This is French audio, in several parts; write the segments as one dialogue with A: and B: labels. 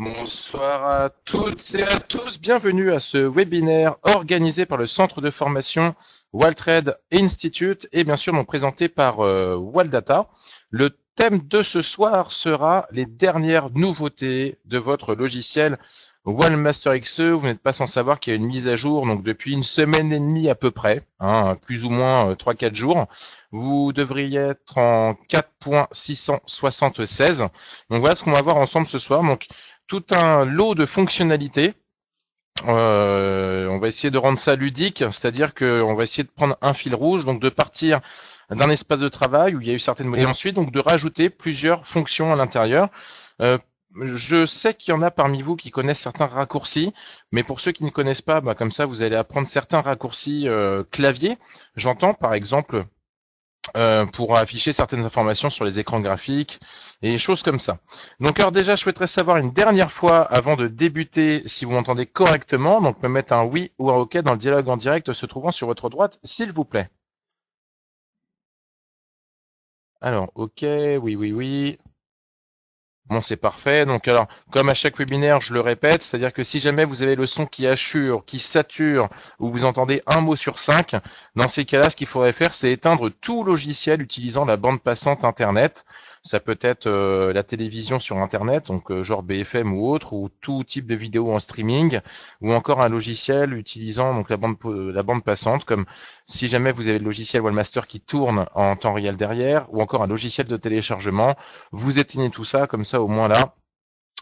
A: Bonsoir à toutes et à tous. Bienvenue à ce webinaire organisé par le centre de formation Waltred Institute et bien sûr présenté par euh, Waldata. Le thème de ce soir sera les dernières nouveautés de votre logiciel Wallmaster XE. Vous n'êtes pas sans savoir qu'il y a une mise à jour donc depuis une semaine et demie à peu près, hein, plus ou moins euh, trois 3-4 jours. Vous devriez être en 4.676. Donc voilà ce qu'on va voir ensemble ce soir. Donc tout un lot de fonctionnalités. Euh, on va essayer de rendre ça ludique, c'est-à-dire qu'on va essayer de prendre un fil rouge, donc de partir d'un espace de travail où il y a eu certaines et ensuite donc de rajouter plusieurs fonctions à l'intérieur. Euh, je sais qu'il y en a parmi vous qui connaissent certains raccourcis, mais pour ceux qui ne connaissent pas, bah, comme ça vous allez apprendre certains raccourcis euh, clavier. J'entends par exemple euh, pour afficher certaines informations sur les écrans graphiques et choses comme ça. Donc alors déjà, je souhaiterais savoir une dernière fois avant de débuter si vous m'entendez correctement, donc me mettre un oui ou un ok dans le dialogue en direct se trouvant sur votre droite, s'il vous plaît. Alors, ok, oui, oui, oui. Bon, c'est parfait. Donc, alors, comme à chaque webinaire, je le répète, c'est-à-dire que si jamais vous avez le son qui assure, qui sature, ou vous entendez un mot sur cinq, dans ces cas-là, ce qu'il faudrait faire, c'est éteindre tout logiciel utilisant la bande passante Internet. Ça peut être euh, la télévision sur Internet, donc euh, genre BFM ou autre, ou tout type de vidéo en streaming, ou encore un logiciel utilisant donc la bande la bande passante, comme si jamais vous avez le logiciel Wallmaster qui tourne en temps réel derrière, ou encore un logiciel de téléchargement. Vous éteignez tout ça, comme ça au moins là,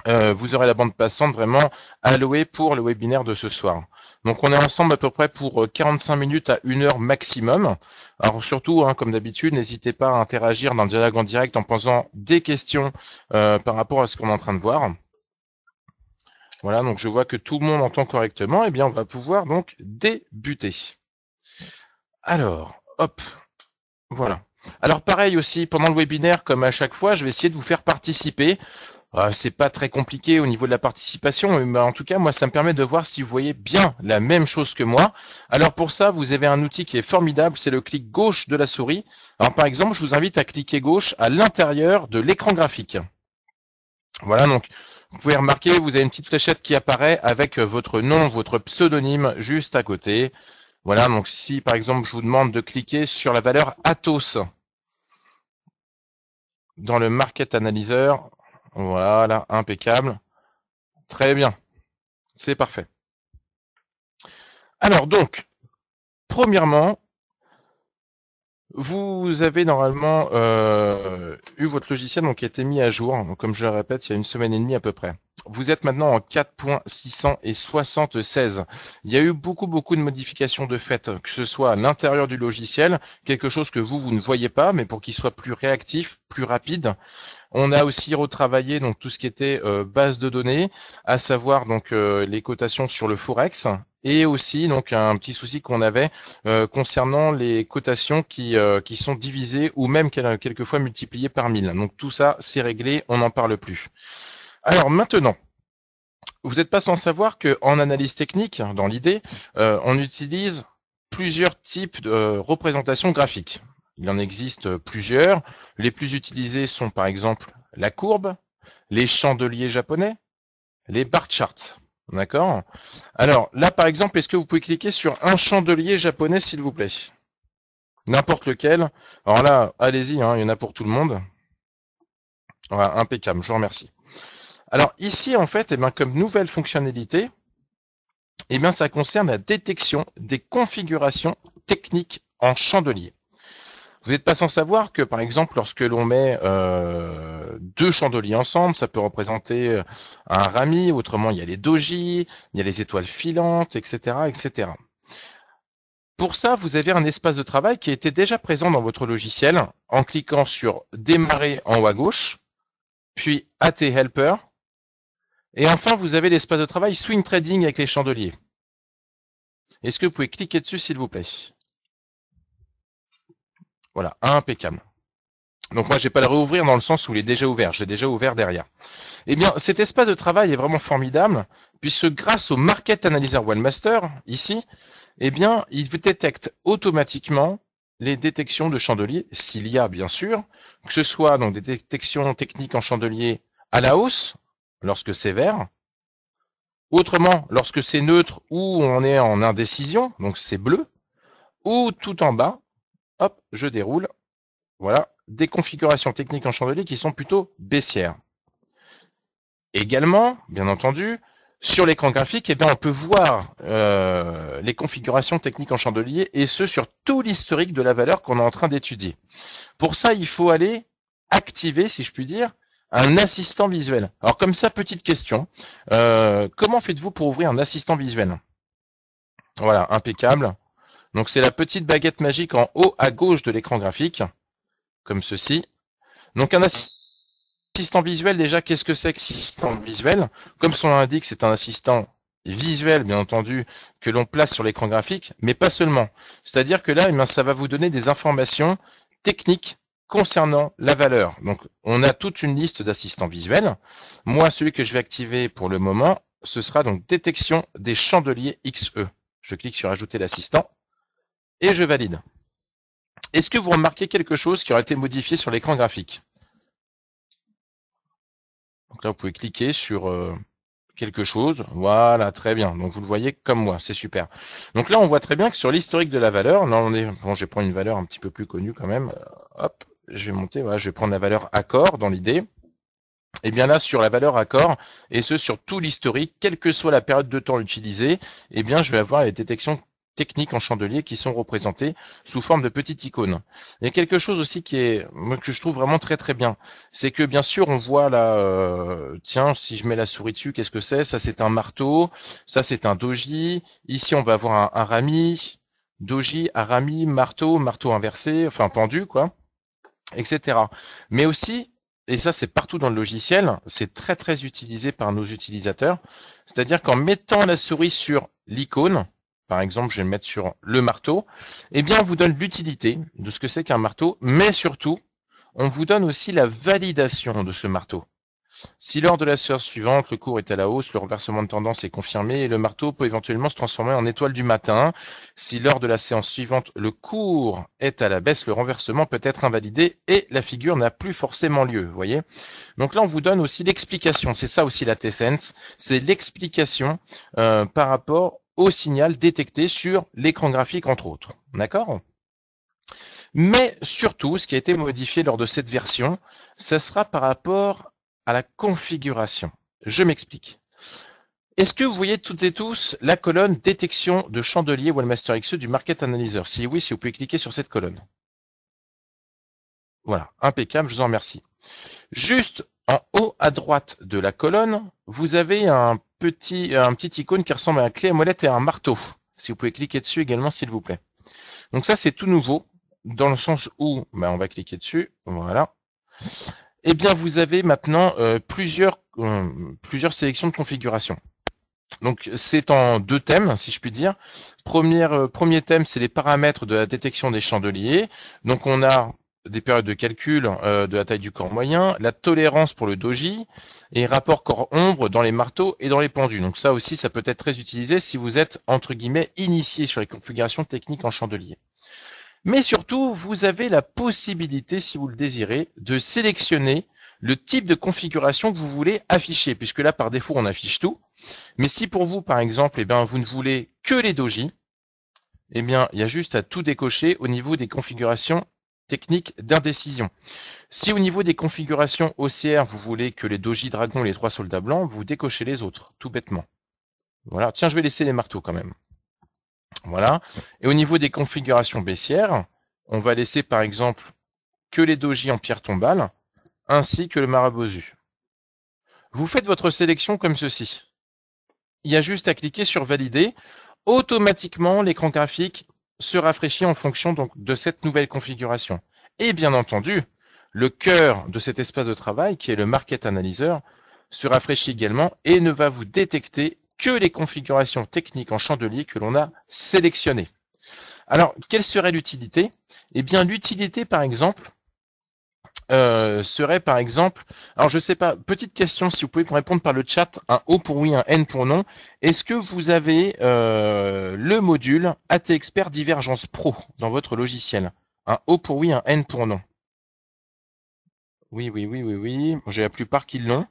A: euh, vous aurez la bande passante vraiment allouée pour le webinaire de ce soir. Donc on est ensemble à peu près pour 45 euh, minutes à une heure maximum. Alors surtout, hein, comme d'habitude, n'hésitez pas à interagir dans le dialogue en direct en posant des questions euh, par rapport à ce qu'on est en train de voir. Voilà, donc je vois que tout le monde entend correctement. Eh bien, on va pouvoir donc débuter. Alors, hop, voilà. Alors pareil aussi, pendant le webinaire, comme à chaque fois, je vais essayer de vous faire participer euh, c'est pas très compliqué au niveau de la participation, mais bah, en tout cas, moi, ça me permet de voir si vous voyez bien la même chose que moi. Alors pour ça, vous avez un outil qui est formidable, c'est le clic gauche de la souris. Alors par exemple, je vous invite à cliquer gauche à l'intérieur de l'écran graphique. Voilà, donc vous pouvez remarquer, vous avez une petite fléchette qui apparaît avec euh, votre nom, votre pseudonyme juste à côté. Voilà, donc si par exemple je vous demande de cliquer sur la valeur Atos dans le Market Analyzer, voilà, impeccable. Très bien. C'est parfait. Alors donc, premièrement, vous avez normalement euh, eu votre logiciel donc, qui a été mis à jour, comme je le répète, il y a une semaine et demie à peu près. Vous êtes maintenant en 4.676. Il y a eu beaucoup, beaucoup de modifications de fait, que ce soit à l'intérieur du logiciel, quelque chose que vous, vous ne voyez pas, mais pour qu'il soit plus réactif, plus rapide. On a aussi retravaillé donc tout ce qui était euh, base de données, à savoir donc euh, les cotations sur le forex et aussi donc un petit souci qu'on avait euh, concernant les cotations qui qui sont divisées ou même quelquefois multipliées par mille. Donc tout ça c'est réglé, on n'en parle plus. Alors maintenant, vous n'êtes pas sans savoir qu'en analyse technique, dans l'idée, on utilise plusieurs types de représentations graphiques. Il en existe plusieurs. Les plus utilisés sont par exemple la courbe, les chandeliers japonais, les bar charts. D'accord Alors là par exemple, est-ce que vous pouvez cliquer sur un chandelier japonais s'il vous plaît N'importe lequel. Alors là, allez-y, hein, il y en a pour tout le monde. Voilà, impeccable, je vous remercie. Alors ici, en fait, eh bien, comme nouvelle fonctionnalité, eh bien, ça concerne la détection des configurations techniques en chandelier. Vous n'êtes pas sans savoir que, par exemple, lorsque l'on met euh, deux chandeliers ensemble, ça peut représenter euh, un rami, autrement il y a les doji, il y a les étoiles filantes, etc., etc. Pour ça, vous avez un espace de travail qui était déjà présent dans votre logiciel en cliquant sur Démarrer en haut à gauche, puis AT Helper, et enfin vous avez l'espace de travail Swing Trading avec les chandeliers. Est-ce que vous pouvez cliquer dessus, s'il vous plaît voilà, impeccable. Donc moi, je vais pas le réouvrir dans le sens où il est déjà ouvert. J'ai déjà ouvert derrière. Eh bien, cet espace de travail est vraiment formidable puisque grâce au Market Analyzer OneMaster, ici, eh bien, il détecte automatiquement les détections de chandeliers, s'il y a bien sûr, que ce soit donc des détections techniques en chandelier à la hausse lorsque c'est vert, autrement lorsque c'est neutre ou on est en indécision, donc c'est bleu, ou tout en bas Hop, je déroule. Voilà, des configurations techniques en chandelier qui sont plutôt baissières. Également, bien entendu, sur l'écran graphique, eh bien, on peut voir euh, les configurations techniques en chandelier et ce sur tout l'historique de la valeur qu'on est en train d'étudier. Pour ça, il faut aller activer, si je puis dire, un assistant visuel. Alors comme ça, petite question, euh, comment faites-vous pour ouvrir un assistant visuel Voilà, impeccable. Donc c'est la petite baguette magique en haut à gauche de l'écran graphique, comme ceci. Donc un assistant visuel, déjà, qu'est-ce que c'est que assistant visuel Comme son nom l'indique, c'est un assistant visuel, bien entendu, que l'on place sur l'écran graphique, mais pas seulement. C'est-à-dire que là, eh ça va vous donner des informations techniques concernant la valeur. Donc, on a toute une liste d'assistants visuels. Moi, celui que je vais activer pour le moment, ce sera donc détection des chandeliers XE. Je clique sur ajouter l'assistant. Et je valide. Est-ce que vous remarquez quelque chose qui aurait été modifié sur l'écran graphique Donc là, vous pouvez cliquer sur euh, quelque chose. Voilà, très bien. Donc vous le voyez comme moi, c'est super. Donc là, on voit très bien que sur l'historique de la valeur, là on est. Bon, je vais prendre une valeur un petit peu plus connue quand même. Euh, hop, je vais monter, voilà, je vais prendre la valeur accord dans l'idée. Et eh bien là, sur la valeur accord, et ce sur tout l'historique, quelle que soit la période de temps utilisée, eh bien je vais avoir les détections techniques en chandelier qui sont représentées sous forme de petites icônes. Il y a quelque chose aussi qui est que je trouve vraiment très très bien, c'est que bien sûr on voit là, euh, tiens, si je mets la souris dessus, qu'est-ce que c'est Ça c'est un marteau, ça c'est un doji. Ici on va avoir un, un rami, doji, arami, marteau, marteau inversé, enfin pendu quoi, etc. Mais aussi et ça c'est partout dans le logiciel, c'est très très utilisé par nos utilisateurs. C'est-à-dire qu'en mettant la souris sur l'icône, par exemple, je vais le mettre sur le marteau, eh bien, on vous donne l'utilité de ce que c'est qu'un marteau, mais surtout, on vous donne aussi la validation de ce marteau. Si lors de la séance suivante, le cours est à la hausse, le renversement de tendance est confirmé et le marteau peut éventuellement se transformer en étoile du matin. Si lors de la séance suivante, le cours est à la baisse, le renversement peut être invalidé et la figure n'a plus forcément lieu, voyez. Donc là, on vous donne aussi l'explication. C'est ça aussi la T-Sense. C'est l'explication euh, par rapport au signal détecté sur l'écran graphique, entre autres. D'accord Mais surtout, ce qui a été modifié lors de cette version, ce sera par rapport à la configuration. Je m'explique. Est-ce que vous voyez toutes et tous la colonne détection de chandelier Wellmaster XE du Market Analyzer Si oui, si vous pouvez cliquer sur cette colonne. Voilà, impeccable, je vous en remercie. Juste en haut à droite de la colonne, vous avez un petit, un petit icône qui ressemble à une clé à molette et à un marteau. Si vous pouvez cliquer dessus également, s'il vous plaît. Donc ça, c'est tout nouveau, dans le sens où, ben, on va cliquer dessus, voilà. Eh bien, vous avez maintenant euh, plusieurs, euh, plusieurs sélections de configuration. Donc c'est en deux thèmes, si je puis dire. Premier, euh, premier thème, c'est les paramètres de la détection des chandeliers. Donc on a des périodes de calcul euh, de la taille du corps moyen, la tolérance pour le doji et rapport corps-ombre dans les marteaux et dans les pendus. Donc ça aussi, ça peut être très utilisé si vous êtes, entre guillemets, initié sur les configurations techniques en chandelier. Mais surtout, vous avez la possibilité, si vous le désirez, de sélectionner le type de configuration que vous voulez afficher, puisque là, par défaut, on affiche tout. Mais si pour vous, par exemple, eh bien, vous ne voulez que les doji, eh bien, il y a juste à tout décocher au niveau des configurations technique d'indécision. Si au niveau des configurations haussières, vous voulez que les Doji Dragons et les trois soldats blancs, vous décochez les autres, tout bêtement. Voilà. Tiens, je vais laisser les marteaux quand même. Voilà. Et au niveau des configurations baissières, on va laisser par exemple que les Doji en pierre tombale, ainsi que le Marabosu. Vous faites votre sélection comme ceci. Il y a juste à cliquer sur Valider. Automatiquement, l'écran graphique se rafraîchit en fonction donc de cette nouvelle configuration. Et bien entendu, le cœur de cet espace de travail, qui est le Market Analyzer, se rafraîchit également et ne va vous détecter que les configurations techniques en chandelier que l'on a sélectionnées. Alors, quelle serait l'utilité Eh bien, l'utilité, par exemple, euh, serait par exemple, alors je sais pas, petite question si vous pouvez répondre par le chat, un O pour oui, un N pour non. Est-ce que vous avez euh, le module AT Expert Divergence Pro dans votre logiciel Un O pour oui, un N pour non. Oui, oui, oui, oui, oui. J'ai la plupart qui l'ont.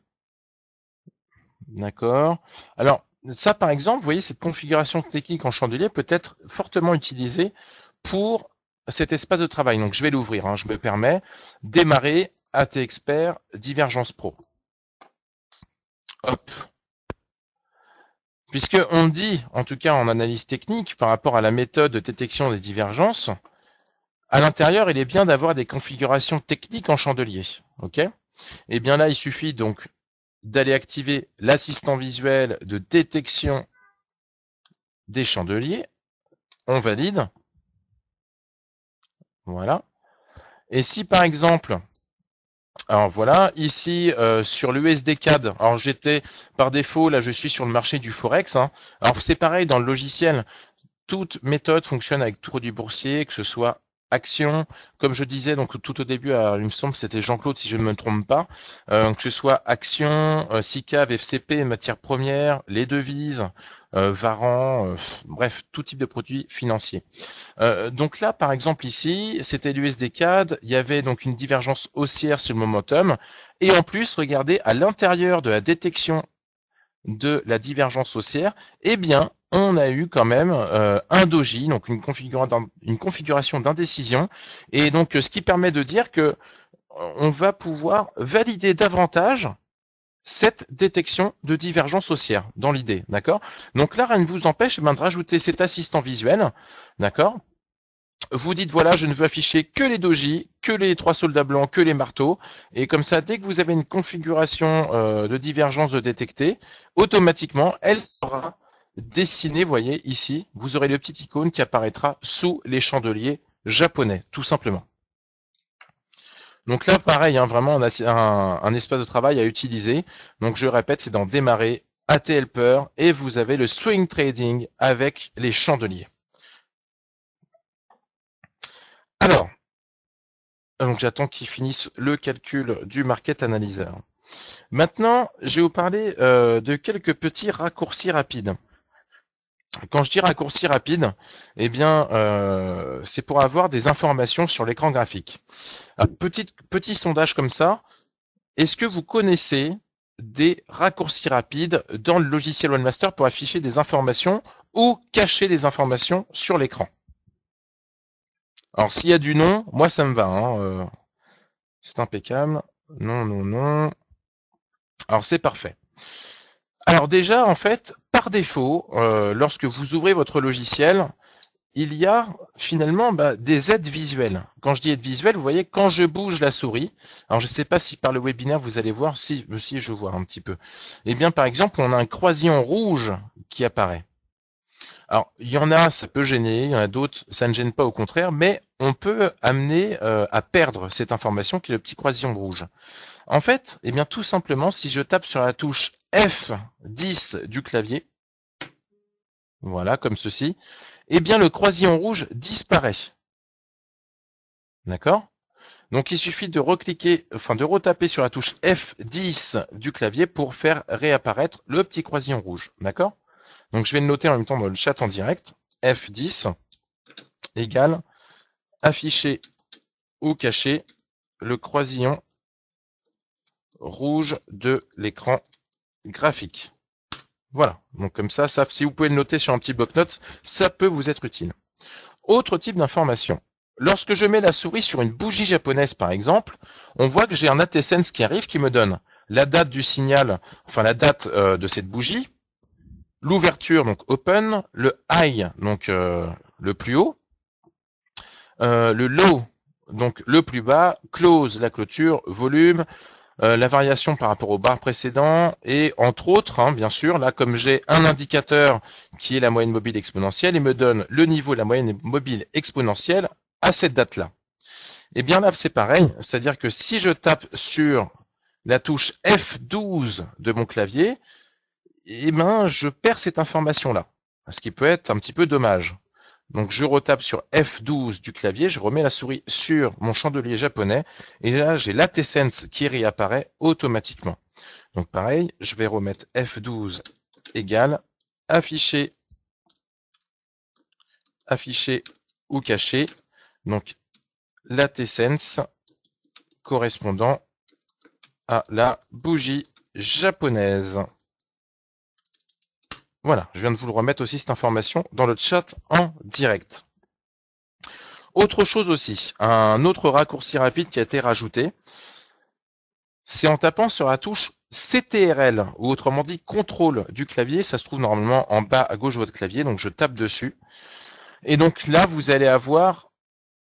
A: D'accord. Alors, ça, par exemple, vous voyez, cette configuration technique en chandelier peut être fortement utilisée pour cet espace de travail. Donc je vais l'ouvrir, hein, je me permets. Démarrer AT Expert Divergence Pro. Hop. Puisque dit, en tout cas en analyse technique, par rapport à la méthode de détection des divergences, à l'intérieur, il est bien d'avoir des configurations techniques en chandelier. OK Et eh bien là, il suffit donc d'aller activer l'assistant visuel de détection des chandeliers. On valide. Voilà. Et si par exemple, alors voilà, ici euh, sur l'USD CAD, alors j'étais par défaut, là je suis sur le marché du Forex. Hein. Alors c'est pareil dans le logiciel, toute méthode fonctionne avec tour du boursier, que ce soit action, comme je disais donc tout au début, il me semble c'était Jean-Claude si je ne me trompe pas, euh, que ce soit action, euh, SICAV, FCP, matières premières, les devises, euh, Varan, euh, bref, tout type de produits financiers. Euh, donc là, par exemple ici, c'était l'USD CAD, il y avait donc une divergence haussière sur le momentum, et en plus, regardez, à l'intérieur de la détection de la divergence haussière, eh bien, on a eu quand même un doji, donc une, une configuration d'indécision, et donc ce qui permet de dire que on va pouvoir valider davantage cette détection de divergence haussière dans l'idée, d'accord Donc là, rien ne vous empêche eh ben, de rajouter cet assistant visuel, d'accord vous dites voilà, je ne veux afficher que les doji, que les trois soldats blancs, que les marteaux, et comme ça, dès que vous avez une configuration euh, de divergence de détecter, automatiquement, elle sera dessinée, voyez ici, vous aurez le petit icône qui apparaîtra sous les chandeliers japonais, tout simplement. Donc là, pareil, hein, vraiment, on a un, un, espace de travail à utiliser. Donc je répète, c'est dans démarrer, AT Helper, et vous avez le swing trading avec les chandeliers. Alors, donc j'attends qu'ils finissent le calcul du market analyzer. Maintenant, je vais vous parler euh, de quelques petits raccourcis rapides quand je dis raccourci rapide, eh bien, euh, c'est pour avoir des informations sur l'écran graphique. Un petit, petit sondage comme ça. Est-ce que vous connaissez des raccourcis rapides dans le logiciel OneMaster pour afficher des informations ou cacher des informations sur l'écran Alors, s'il y a du non, moi, ça me va. Hein, euh, c'est impeccable. Non, non, non. Alors, c'est parfait. Alors déjà, en fait, par défaut, euh, lorsque vous ouvrez votre logiciel, il y a finalement bah, des aides visuelles. Quand je dis aides visuelles, vous voyez, quand je bouge la souris, alors je ne sais pas si par le webinaire vous allez voir, si, je vois un petit peu. Eh bien, par exemple, on a un croisillon rouge qui apparaît. Alors, il y en a, ça peut gêner, il y en a d'autres, ça ne gêne pas au contraire, mais on peut amener euh, à perdre cette information qui est le petit croisillon rouge. En fait, eh bien, tout simplement, si je tape sur la touche F10 du clavier, voilà, comme ceci, eh bien le croisillon rouge disparaît. D'accord Donc il suffit de recliquer, enfin de retaper sur la touche F10 du clavier pour faire réapparaître le petit croisillon rouge. D'accord Donc je vais le noter en même temps dans le chat en direct. F10 égale afficher ou cacher le croisillon rouge de l'écran graphique. Voilà. Donc comme ça, si vous pouvez le noter sur un petit bloc-notes, ça peut vous être utile. Autre type d'information. Lorsque je mets la souris sur une bougie japonaise, par exemple, on voit que j'ai un ATSense qui arrive qui me donne la date du signal, enfin la date euh, de cette bougie, l'ouverture, donc open, le high, donc euh, le plus haut, euh, le low, donc le plus bas, close, la clôture, volume, euh, la variation par rapport au bar précédent et entre autres, hein, bien sûr, là comme j'ai un indicateur qui est la moyenne mobile exponentielle, il me donne le niveau de la moyenne mobile exponentielle à cette date-là. Et eh bien là c'est pareil, c'est-à-dire que si je tape sur la touche F12 de mon clavier, eh bien je perds cette information-là, ce qui peut être un petit peu dommage. Donc je retape sur F12 du clavier, je remets la souris sur mon chandelier japonais et là j'ai l'ATSense qui réapparaît automatiquement. Donc pareil, je vais remettre F12 égale afficher, afficher ou cacher. Donc l'ATSense correspondant à la bougie japonaise. Voilà, je viens de vous le remettre aussi cette information dans le chat en direct. Autre chose aussi, un autre raccourci rapide qui a été rajouté, c'est en tapant sur la touche CTRL, ou autrement dit contrôle du clavier, ça se trouve normalement en bas à gauche de votre clavier, donc je tape dessus. Et donc là, vous allez avoir,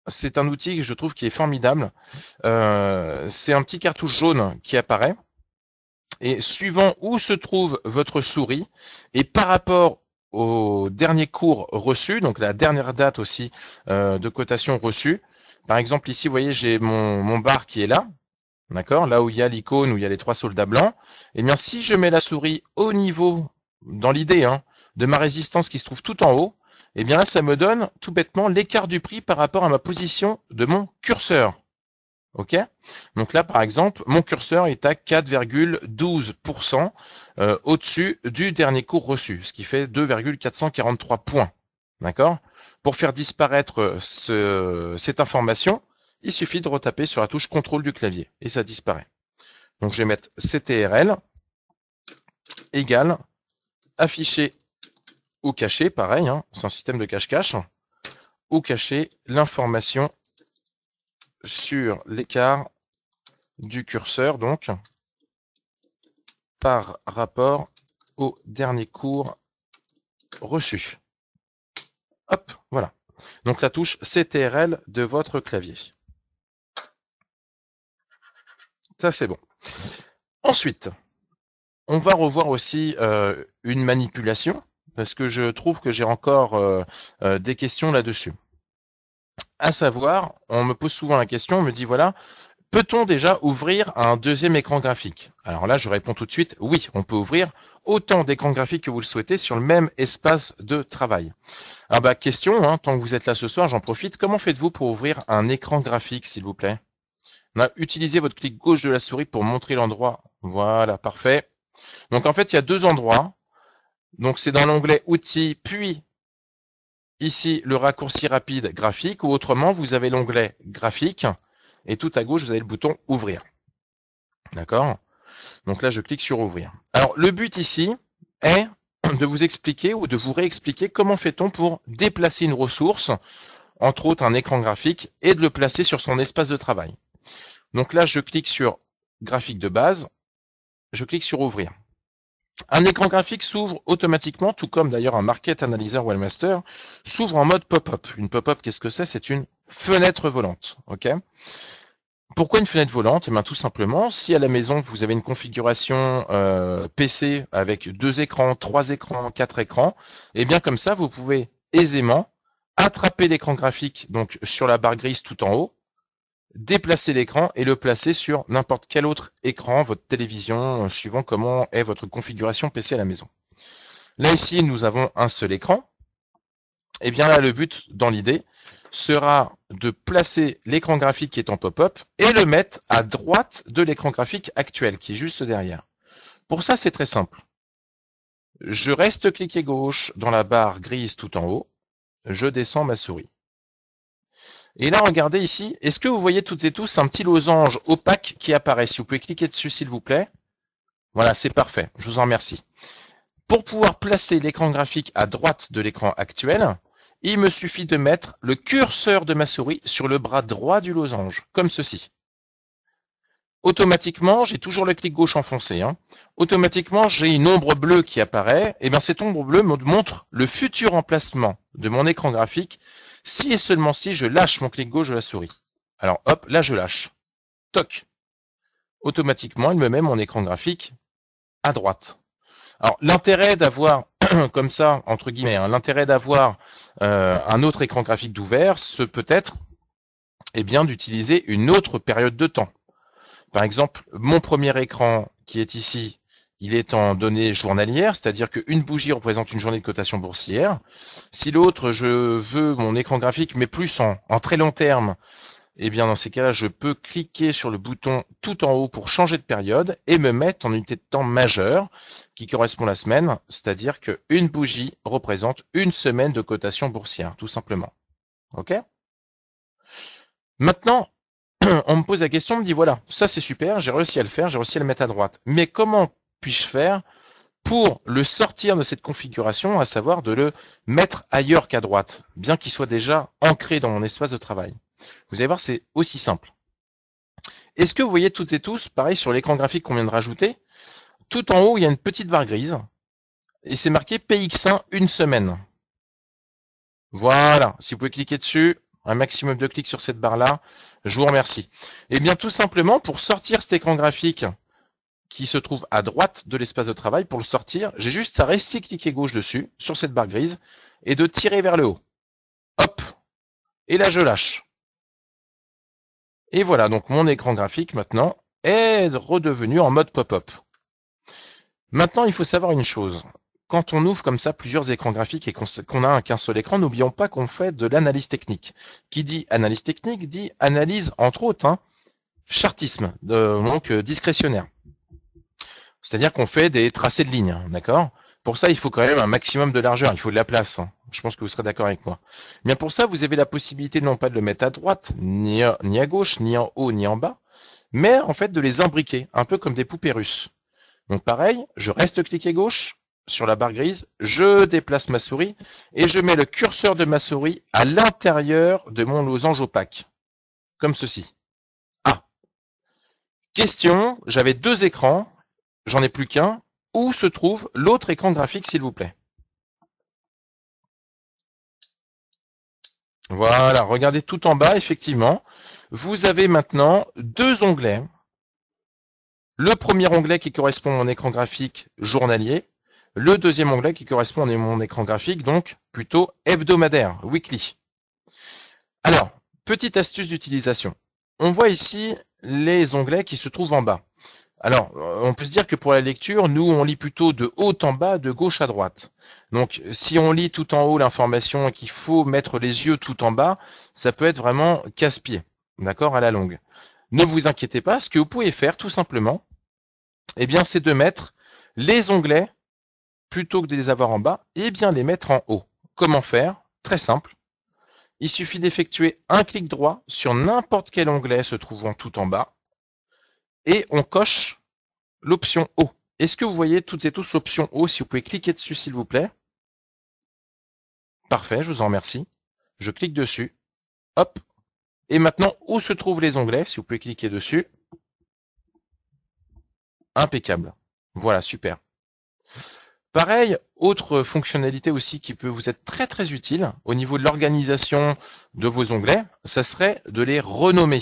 A: c'est un outil que je trouve qui est formidable, euh, c'est un petit cartouche jaune qui apparaît, et suivant où se trouve votre souris et par rapport au dernier cours reçu, donc la dernière date aussi euh, de cotation reçue. Par exemple, ici, vous voyez, j'ai mon, bar qui est là, d'accord, là où il y a l'icône, où il y a les trois soldats blancs. et eh bien, si je mets la souris au niveau, dans l'idée, hein, de ma résistance qui se trouve tout en haut, eh bien là, ça me donne tout bêtement l'écart du prix par rapport à ma position de mon curseur. OK Donc là, par exemple, mon curseur est à 4,12% euh, au-dessus du dernier cours reçu, ce qui fait 2,443 points. D'accord Pour faire disparaître cette information, il suffit de retaper sur la touche contrôle du clavier et ça disparaît. Donc je vais mettre CTRL égale afficher ou cacher, pareil, hein, c'est un système de cache-cache, ou cacher l'information sur l'écart du curseur, donc, par rapport au dernier cours reçu. Hop, voilà. Donc la touche CTRL de votre clavier. Ça, c'est bon. Ensuite, on va revoir aussi euh, une manipulation, parce que je trouve que j'ai encore euh, euh, des questions là-dessus à savoir, on me pose souvent la question, on me dit voilà, peut-on déjà ouvrir un deuxième écran graphique Alors là, je réponds tout de suite, oui, on peut ouvrir autant d'écrans graphiques que vous le souhaitez sur le même espace de travail. Ah bah question, hein, tant que vous êtes là ce soir, j'en profite, comment faites-vous pour ouvrir un écran graphique, s'il vous plaît Utilisez votre clic gauche de la souris pour montrer l'endroit. Voilà, parfait. Donc en fait, il y a deux endroits. Donc c'est dans l'onglet Outils, puis Ici, le raccourci rapide graphique, ou autrement, vous avez l'onglet graphique, et tout à gauche, vous avez le bouton ouvrir. D'accord Donc là, je clique sur ouvrir. Alors, le but ici est de vous expliquer ou de vous réexpliquer comment fait-on pour déplacer une ressource, entre autres un écran graphique, et de le placer sur son espace de travail. Donc là, je clique sur graphique de base, je clique sur ouvrir. Un écran graphique s'ouvre automatiquement, tout comme d'ailleurs un Market Analyzer Wellmaster s'ouvre en mode pop-up. Une pop-up, qu'est-ce que c'est C'est une fenêtre volante. ok pourquoi une fenêtre volante eh Tout simplement, si à la maison vous avez une configuration euh, PC avec deux écrans, trois écrans, quatre écrans, eh bien comme ça vous pouvez aisément attraper l'écran graphique donc sur la barre grise tout en haut déplacer l'écran et le placer sur n'importe quel autre écran, votre télévision, euh, suivant comment est votre configuration PC à la maison. Là ici, nous avons un seul écran. Et eh bien là, le but dans l'idée sera de placer l'écran graphique qui est en pop-up et le mettre à droite de l'écran graphique actuel qui est juste derrière. Pour ça, c'est très simple. Je reste cliqué gauche dans la barre grise tout en haut. Je descends ma souris. Et là, regardez ici, est-ce que vous voyez toutes et tous un petit losange opaque qui apparaît Si vous pouvez cliquer dessus, s'il vous plaît. Voilà, c'est parfait. Je vous en remercie. Pour pouvoir placer l'écran graphique à droite de l'écran actuel, il me suffit de mettre le curseur de ma souris sur le bras droit du losange, comme ceci. Automatiquement, j'ai toujours le clic gauche enfoncé, hein. automatiquement j'ai une ombre bleue qui apparaît, et eh bien cette ombre bleue me montre le futur emplacement de mon écran graphique si et seulement si je lâche mon clic gauche de la souris. Alors hop, là je lâche. Toc. Automatiquement, il me met mon écran graphique à droite. Alors l'intérêt d'avoir comme ça, entre guillemets, hein, l'intérêt d'avoir euh, un autre écran graphique d'ouvert, ce peut être eh bien d'utiliser une autre période de temps. Par exemple, mon premier écran qui est ici, il est en données journalières, c'est-à-dire qu'une bougie représente une journée de cotation boursière. Si l'autre, je veux mon écran graphique, mais plus en, en très long terme, eh bien dans ces cas-là, je peux cliquer sur le bouton tout en haut pour changer de période et me mettre en unité de temps majeure qui correspond à la semaine, c'est-à-dire qu'une bougie représente une semaine de cotation boursière, tout simplement. OK Maintenant, on me pose la question, on me dit voilà, ça c'est super, j'ai réussi à le faire, j'ai réussi à le mettre à droite. Mais comment puis-je faire pour le sortir de cette configuration, à savoir de le mettre ailleurs qu'à droite, bien qu'il soit déjà ancré dans mon espace de travail. Vous allez voir, c'est aussi simple. Est-ce que vous voyez toutes et tous, pareil sur l'écran graphique qu'on vient de rajouter, tout en haut, il y a une petite barre grise, et c'est marqué PX1 une semaine. Voilà, si vous pouvez cliquer dessus, un maximum de clics sur cette barre-là, je vous remercie. Et eh bien tout simplement, pour sortir cet écran graphique qui se trouve à droite de l'espace de travail pour le sortir. J'ai juste à rester cliquer gauche dessus, sur cette barre grise, et de tirer vers le haut. Hop Et là, je lâche. Et voilà, donc mon écran graphique maintenant est redevenu en mode pop-up. Maintenant, il faut savoir une chose. Quand on ouvre comme ça plusieurs écrans graphiques et qu'on a qu'un seul écran, n'oublions pas qu'on fait de l'analyse technique. Qui dit analyse technique dit analyse, entre autres, hein, chartisme, euh, donc euh, discrétionnaire. C'est-à-dire qu'on fait des tracés de lignes, d'accord Pour ça, il faut quand même un maximum de largeur, il faut de la place. Hein. Je pense que vous serez d'accord avec moi. Eh bien pour ça, vous avez la possibilité non pas de le mettre à droite, ni à, ni à gauche, ni en haut, ni en bas, mais en fait de les imbriquer, un peu comme des poupées russes. Donc pareil, je reste cliqué gauche sur la barre grise, je déplace ma souris et je mets le curseur de ma souris à l'intérieur de mon losange opaque, comme ceci. Ah. Question, j'avais deux écrans, J'en ai plus qu'un, où se trouve l'autre écran graphique s'il vous plaît Voilà, regardez tout en bas, effectivement, vous avez maintenant deux onglets. Le premier onglet qui correspond à mon écran graphique journalier, le deuxième onglet qui correspond à mon écran graphique, donc plutôt hebdomadaire, weekly. Alors, petite astuce d'utilisation. On voit ici les onglets qui se trouvent en bas. Alors, euh, on peut se dire que pour la lecture, nous, on lit plutôt de haut en bas, de gauche à droite. Donc, si on lit tout en haut l'information et qu'il faut mettre les yeux tout en bas, ça peut être vraiment casse-pied, d'accord, à la longue. Ne vous inquiétez pas, ce que vous pouvez faire, tout simplement, eh bien, c'est de mettre les onglets, plutôt que de les avoir en bas, eh bien, les mettre en haut. Comment faire Très simple. Il suffit d'effectuer un clic droit sur n'importe quel onglet se trouvant tout en bas et on coche l'option O. Est-ce que vous voyez toutes et tous l'option O Si vous pouvez cliquer dessus, s'il vous plaît. Parfait, je vous en remercie. Je clique dessus. Hop. Et maintenant, où se trouvent les onglets Si vous pouvez cliquer dessus. Impeccable. Voilà, super. Pareil, autre fonctionnalité aussi qui peut vous être très très utile au niveau de l'organisation de vos onglets, ça serait de les renommer.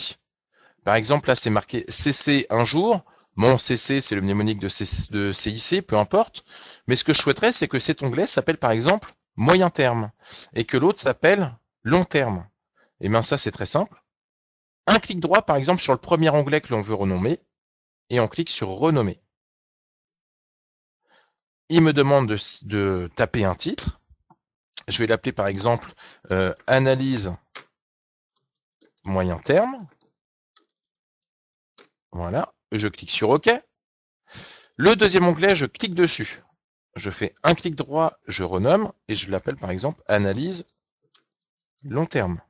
A: Par exemple, là, c'est marqué CC un jour. Mon CC, c'est le mnémonique de, CIC, peu importe. Mais ce que je souhaiterais, c'est que cet onglet s'appelle, par exemple, moyen terme et que l'autre s'appelle long terme. Et eh bien ça, c'est très simple. Un clic droit, par exemple, sur le premier onglet que l'on veut renommer et on clique sur renommer. Il me demande de, taper un titre. Je vais l'appeler par exemple euh, analyse moyen terme. Voilà, je clique sur OK. Le deuxième onglet, je clique dessus. Je fais un clic droit, je renomme et je l'appelle par exemple analyse long terme.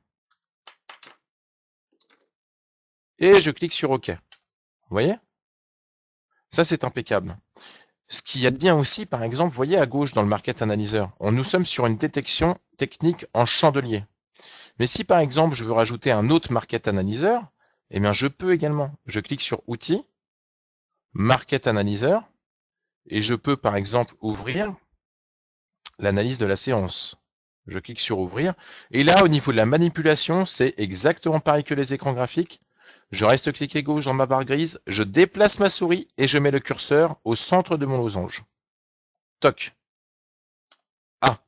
A: Et je clique sur OK. Vous voyez Ça, c'est impeccable. Ce qui y a de bien aussi, par exemple, vous voyez à gauche dans le Market Analyzer, nous sommes sur une détection technique en chandelier. Mais si par exemple je veux rajouter un autre Market Analyzer, eh bien, je peux également. Je clique sur Outils, Market Analyzer, et je peux par exemple ouvrir l'analyse de la séance. Je clique sur Ouvrir. Et là, au niveau de la manipulation, c'est exactement pareil que les écrans graphiques. Je reste cliqué gauche dans ma barre grise, je déplace ma souris et je mets le curseur au centre de mon losange. Toc. Ah.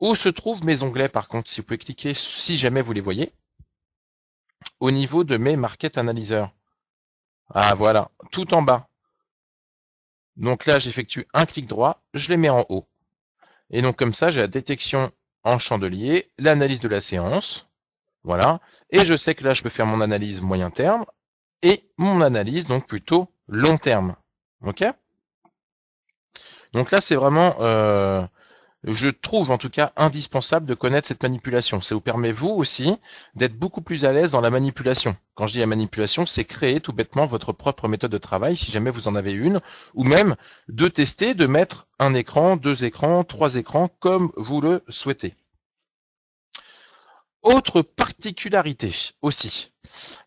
A: Où se trouvent mes onglets par contre Si vous pouvez cliquer si jamais vous les voyez au niveau de mes Market Analyzer. Ah voilà, tout en bas. Donc là, j'effectue un clic droit, je les mets en haut. Et donc comme ça, j'ai la détection en chandelier, l'analyse de la séance. Voilà. Et je sais que là, je peux faire mon analyse moyen terme et mon analyse donc plutôt long terme. OK Donc là, c'est vraiment euh, je trouve en tout cas indispensable de connaître cette manipulation. Ça vous permet vous aussi d'être beaucoup plus à l'aise dans la manipulation. Quand je dis la manipulation, c'est créer tout bêtement votre propre méthode de travail si jamais vous en avez une, ou même de tester, de mettre un écran, deux écrans, trois écrans comme vous le souhaitez. Autre particularité aussi.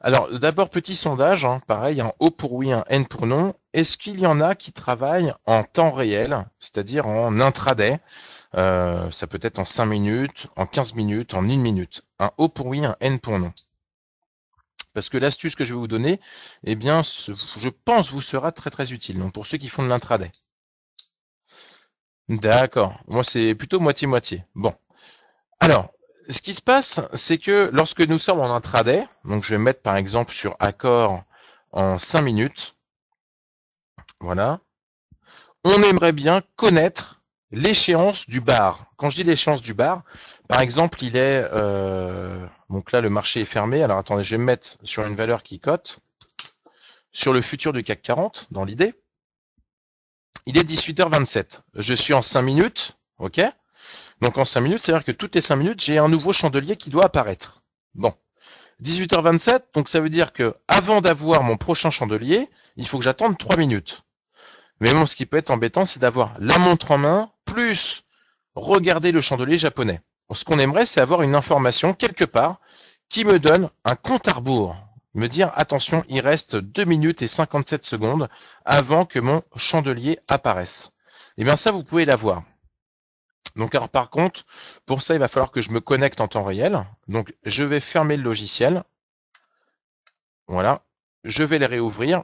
A: Alors d'abord petit sondage, hein, pareil, un hein, O pour oui, un N pour non. Est-ce qu'il y en a qui travaillent en temps réel, c'est-à-dire en intraday euh, Ça peut être en 5 minutes, en 15 minutes, en 1 minute. Un O pour oui, un N pour non. Parce que l'astuce que je vais vous donner, eh bien, je pense vous sera très très utile. Donc pour ceux qui font de l'intraday. D'accord. Moi, c'est plutôt moitié-moitié. Bon. Alors, ce qui se passe, c'est que lorsque nous sommes en intraday, donc je vais mettre par exemple sur accord en 5 minutes, voilà, on aimerait bien connaître l'échéance du bar. Quand je dis l'échéance du bar, par exemple, il est euh, donc là le marché est fermé. Alors attendez, je vais mettre sur une valeur qui cote sur le futur du CAC 40 dans l'idée. Il est 18h27. Je suis en 5 minutes, ok donc en 5 minutes, c'est-à-dire que toutes les 5 minutes, j'ai un nouveau chandelier qui doit apparaître. Bon. 18h27, donc ça veut dire que avant d'avoir mon prochain chandelier, il faut que j'attende 3 minutes. Mais bon, ce qui peut être embêtant, c'est d'avoir la montre en main, plus regarder le chandelier japonais. Ce qu'on aimerait, c'est avoir une information quelque part qui me donne un compte à rebours. Me dire, attention, il reste 2 minutes et 57 secondes avant que mon chandelier apparaisse. Eh bien ça, vous pouvez l'avoir. Donc par contre, pour ça, il va falloir que je me connecte en temps réel. Donc je vais fermer le logiciel. Voilà. Je vais le réouvrir.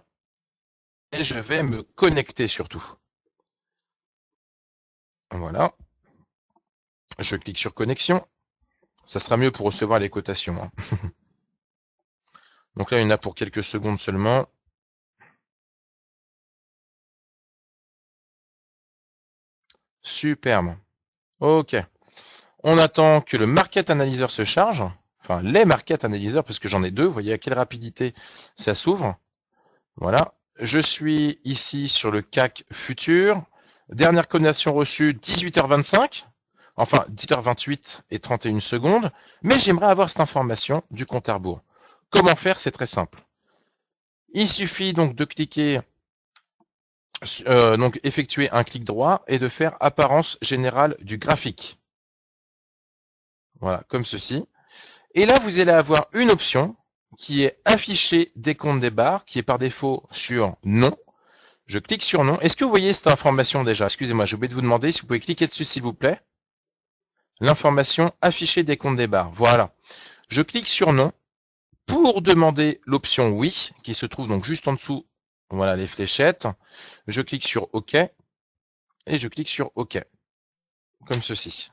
A: Et je vais me connecter surtout. Voilà. Je clique sur connexion. Ça sera mieux pour recevoir les cotations. Hein. Donc là, il y en a pour quelques secondes seulement. Superbe. Ok. On attend que le market analyzer se charge. Enfin, les market Analyseurs, parce que j'en ai deux. Vous voyez à quelle rapidité ça s'ouvre. Voilà. Je suis ici sur le CAC futur. Dernière connexion reçue, 18h25. Enfin, 18 h 28 et 31 secondes. Mais j'aimerais avoir cette information du compte à rebours. Comment faire C'est très simple. Il suffit donc de cliquer euh, donc effectuer un clic droit et de faire apparence générale du graphique. Voilà, comme ceci. Et là, vous allez avoir une option qui est afficher des comptes des barres, qui est par défaut sur non. Je clique sur non. Est-ce que vous voyez cette information déjà Excusez-moi, j'ai oublié de vous demander si vous pouvez cliquer dessus, s'il vous plaît. L'information afficher des comptes des barres. Voilà. Je clique sur non pour demander l'option oui, qui se trouve donc juste en dessous voilà les fléchettes. Je clique sur OK et je clique sur OK, comme ceci.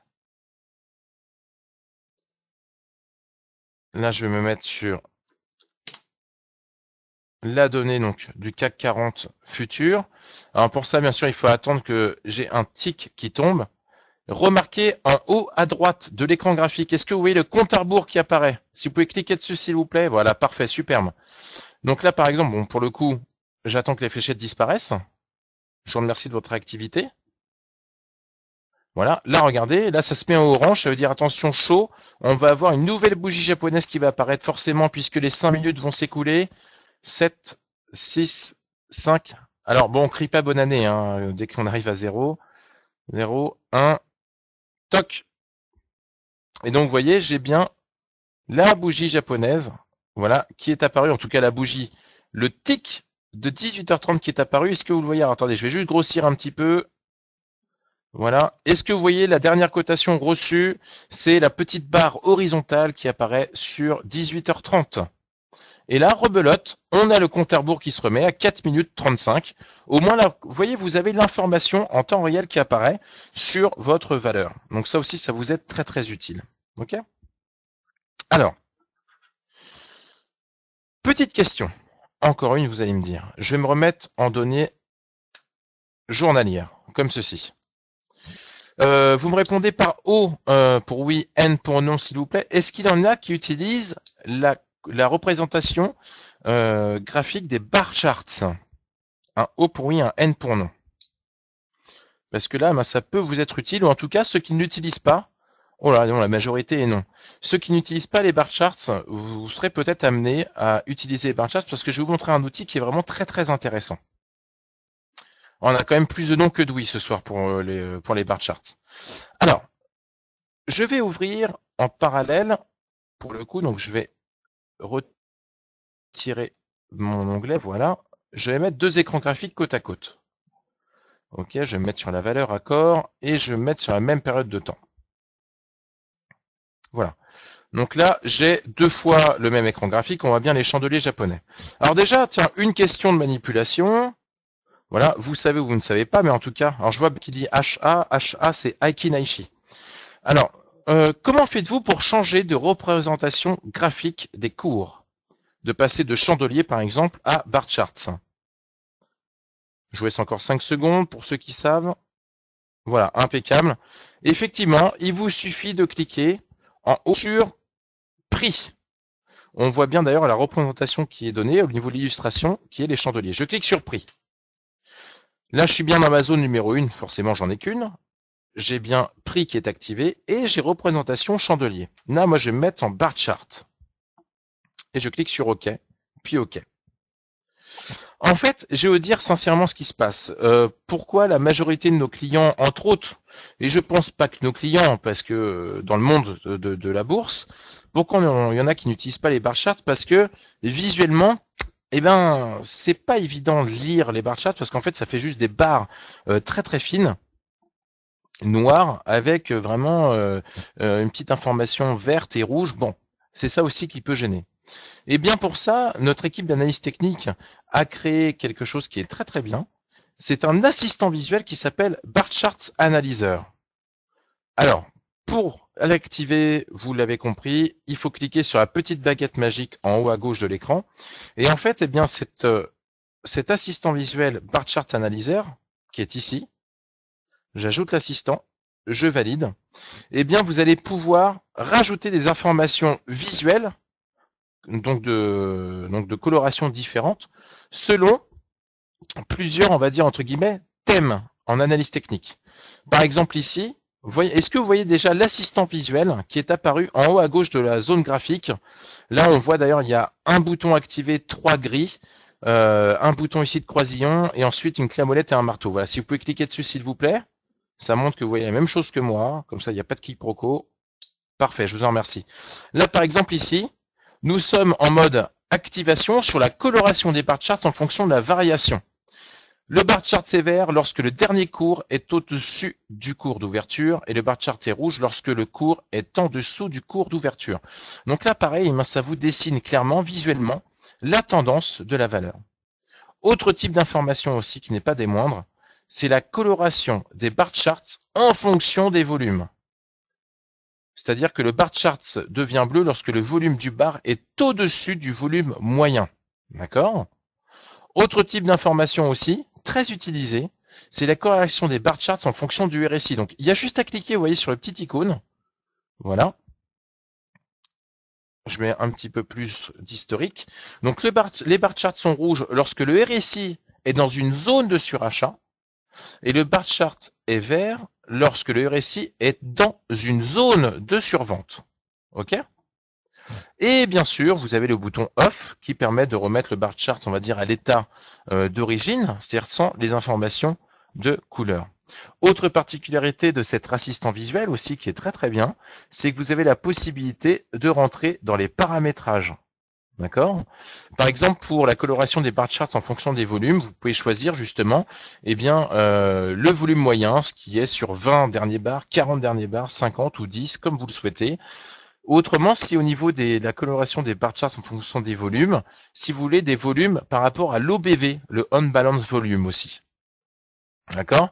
A: Là, je vais me mettre sur la donnée donc du CAC 40 futur. Alors pour ça, bien sûr, il faut attendre que j'ai un tic qui tombe. Remarquez en haut à droite de l'écran graphique, est-ce que vous voyez le compte à rebours qui apparaît Si vous pouvez cliquer dessus, s'il vous plaît. Voilà, parfait, superbe. Donc là, par exemple, bon, pour le coup, J'attends que les fléchettes disparaissent. Je vous remercie de votre activité. Voilà, là regardez, là ça se met en orange, ça veut dire attention chaud, on va avoir une nouvelle bougie japonaise qui va apparaître forcément puisque les cinq minutes vont s'écouler. 7, 6, 5. Alors bon, on crie pas bonne année hein, dès qu'on arrive à 0. 0, 1, toc. Et donc vous voyez, j'ai bien la bougie japonaise, voilà, qui est apparue, en tout cas la bougie, le tic de 18h30 qui est apparu. Est-ce que vous le voyez Attendez, je vais juste grossir un petit peu. Voilà. Est-ce que vous voyez la dernière cotation reçue C'est la petite barre horizontale qui apparaît sur 18h30. Et là, rebelote, on a le compte à rebours qui se remet à 4 minutes 35. Au moins là, vous voyez, vous avez l'information en temps réel qui apparaît sur votre valeur. Donc ça aussi, ça vous est très très utile. OK Alors, petite question. Encore une, vous allez me dire. Je vais me remettre en données journalières, comme ceci. Euh, vous me répondez par O euh, pour oui, N pour non, s'il vous plaît. Est-ce qu'il y en a qui utilisent la, représentation euh, graphique des bar charts Un O pour oui, un N pour non. Parce que là, ben, ça peut vous être utile, ou en tout cas, ceux qui ne l'utilisent pas, Oh là, non, la majorité est non. Ceux qui n'utilisent pas les bar charts, vous serez peut-être amenés à utiliser les bar charts parce que je vais vous montrer un outil qui est vraiment très très intéressant. On a quand même plus de noms que de ce soir pour euh, les, euh, pour les bar charts. Alors, je vais ouvrir en parallèle, pour le coup, donc je vais retirer mon onglet, voilà. Je vais mettre deux écrans graphiques côte à côte. Ok, je vais mettre sur la valeur accord et je vais mettre sur la même période de temps. Voilà. Donc là, j'ai deux fois le même écran graphique, on voit bien les chandeliers japonais. Alors déjà, tiens, une question de manipulation. Voilà, vous savez ou vous ne savez pas, mais en tout cas, alors je vois qui dit HA, HA c'est Aikinaishi. Alors, euh, comment faites-vous pour changer de représentation graphique des cours De passer de chandeliers, par exemple, à bar charts Je vous laisse encore 5 secondes pour ceux qui savent. Voilà, impeccable. Effectivement, il vous suffit de cliquer en haut sur prix. On voit bien d'ailleurs la représentation qui est donnée au niveau de l'illustration qui est les chandeliers. Je clique sur prix. Là, je suis bien dans ma zone numéro 1, forcément j'en ai qu'une. J'ai bien prix qui est activé et j'ai représentation chandelier. Là, moi, je vais me mettre en bar chart. Et je clique sur OK, puis OK. En fait, je vais vous dire sincèrement ce qui se passe. Euh, pourquoi la majorité de nos clients, entre autres, et je pense pas que nos clients, parce que euh, dans le monde de, la bourse, pourquoi il y en a qui n'utilisent pas les bar charts Parce que visuellement, eh ben, c'est pas évident de lire les bar charts parce qu'en fait, ça fait juste des barres euh, très très fines noires avec euh, vraiment une petite information verte et rouge. Bon, c'est ça aussi qui peut gêner. Et eh bien pour ça, notre équipe d'analyse technique a créé quelque chose qui est très très bien, c'est un assistant visuel qui s'appelle Bar Charts Analyzer. Alors, pour l'activer, vous l'avez compris, il faut cliquer sur la petite baguette magique en haut à gauche de l'écran. Et en fait, eh bien, euh, cet assistant visuel Bar Charts Analyzer, qui est ici, j'ajoute l'assistant, je valide, eh bien, vous allez pouvoir rajouter des informations visuelles, donc de, donc de coloration différentes, selon plusieurs, on va dire, entre guillemets, thèmes en analyse technique. Par exemple ici, est-ce que vous voyez déjà l'assistant visuel qui est apparu en haut à gauche de la zone graphique Là, on voit d'ailleurs, il y a un bouton activé, trois gris, euh, un bouton ici de croisillon, et ensuite une clé à et un marteau. Voilà, si vous pouvez cliquer dessus, s'il vous plaît, ça montre que vous voyez la même chose que moi. Comme ça, il n'y a pas de quiproquo. Parfait, je vous en remercie. Là, par exemple, ici, nous sommes en mode Activation sur la coloration des bar charts en fonction de la variation. Le bar chart est vert lorsque le dernier cours est au-dessus du cours d'ouverture et le bar chart est rouge lorsque le cours est en dessous du cours d'ouverture. Donc là, pareil, eh ça vous dessine clairement, visuellement, la tendance de la valeur. Autre type d'information aussi qui n'est pas des moindres, c'est la coloration des bar charts en fonction des volumes c'est-à-dire que le bar chart devient bleu lorsque le volume du bar est au-dessus du volume moyen. D'accord Autre type d'information aussi, très utilisé, c'est la corrélation des bar charts en fonction du RSI. Donc il y a juste à cliquer, vous voyez, sur le petit icône. Voilà. Je mets un petit peu plus d'historique. Donc les bar charts sont rouges lorsque le RSI est dans une zone de surachat. Et le bar chart est vert lorsque le RSI est dans une zone de survente. OK et bien sûr, vous avez le bouton off qui permet de remettre le bar chart, on va dire, à l'état euh, d'origine, c'est-à-dire sans les informations de couleur. Autre particularité de cet assistant visuel aussi qui est très très bien, c'est que vous avez la possibilité de rentrer dans les paramétrages. D'accord Par exemple, pour la coloration des bar charts en fonction des volumes, vous pouvez choisir justement eh bien, euh, le volume moyen, ce qui est sur 20 derniers bars, 40 derniers bars, 50 ou 10, comme vous le souhaitez. Autrement, si au niveau de la coloration des bar charts en fonction des volumes, si vous voulez des volumes par rapport à l'OBV, le On Balance Volume aussi. D'accord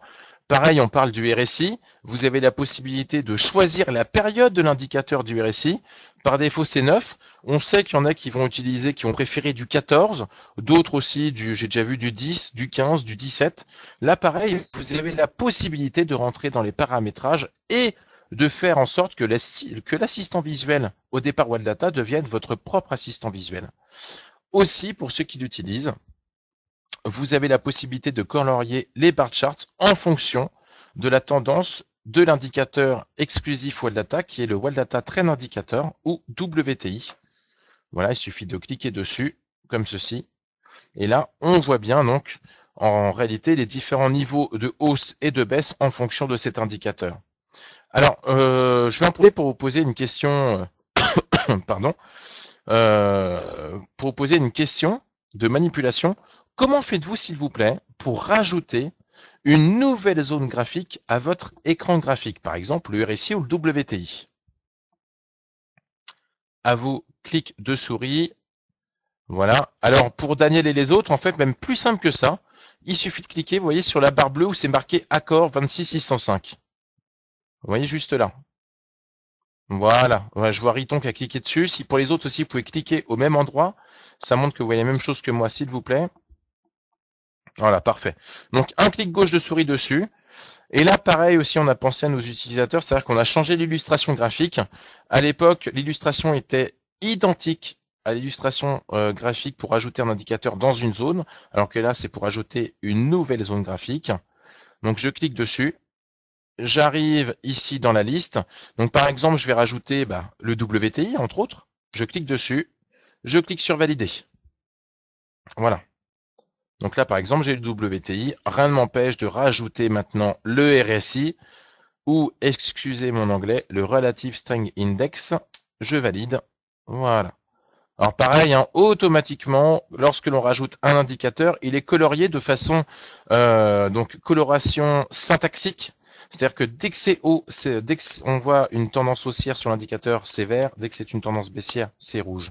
A: Pareil, on parle du RSI. Vous avez la possibilité de choisir la période de l'indicateur du RSI. Par défaut, c'est 9. On sait qu'il y en a qui vont utiliser, qui ont préféré du 14, d'autres aussi du, j'ai déjà vu du 10, du 15, du 17. Là, pareil, vous avez la possibilité de rentrer dans les paramétrages et de faire en sorte que l'assistant visuel au départ OneData devienne votre propre assistant visuel. Aussi, pour ceux qui l'utilisent, vous avez la possibilité de colorier les bar charts en fonction de la tendance de l'indicateur exclusif Data qui est le Data Train Indicator ou WTI. Voilà, il suffit de cliquer dessus comme ceci. Et là, on voit bien donc en réalité les différents niveaux de hausse et de baisse en fonction de cet indicateur. Alors, euh, je vais en pour vous poser une question. pardon. Euh, pour vous poser une question de manipulation. Comment faites-vous, s'il vous plaît, pour rajouter une nouvelle zone graphique à votre écran graphique, par exemple le RSI ou le WTI. À vous, clic de souris. Voilà. Alors pour Daniel et les autres, en fait, même plus simple que ça, il suffit de cliquer, vous voyez, sur la barre bleue où c'est marqué accord 26605. Vous voyez juste là. Voilà. voilà je vois Riton qui a cliqué dessus. Si pour les autres aussi, vous pouvez cliquer au même endroit, ça montre que vous voyez la même chose que moi, s'il vous plaît. Voilà, parfait. Donc un clic gauche de souris dessus. Et là, pareil aussi, on a pensé à nos utilisateurs, c'est-à-dire qu'on a changé l'illustration graphique. À l'époque, l'illustration était identique à l'illustration euh, graphique pour ajouter un indicateur dans une zone, alors que là, c'est pour ajouter une nouvelle zone graphique. Donc je clique dessus. J'arrive ici dans la liste. Donc par exemple, je vais rajouter bah, le WTI, entre autres. Je clique dessus. Je clique sur valider. Voilà. Donc là, par exemple, j'ai le WTI. Rien ne m'empêche de rajouter maintenant le RSI ou, excusez mon anglais, le Relative String Index. Je valide. Voilà. Alors pareil, hein, automatiquement, lorsque l'on rajoute un indicateur, il est colorié de façon euh, donc coloration syntaxique, c'est-à-dire que dès que c'est haut, dès on voit une tendance haussière sur l'indicateur, c'est vert. Dès que c'est une tendance baissière, c'est rouge.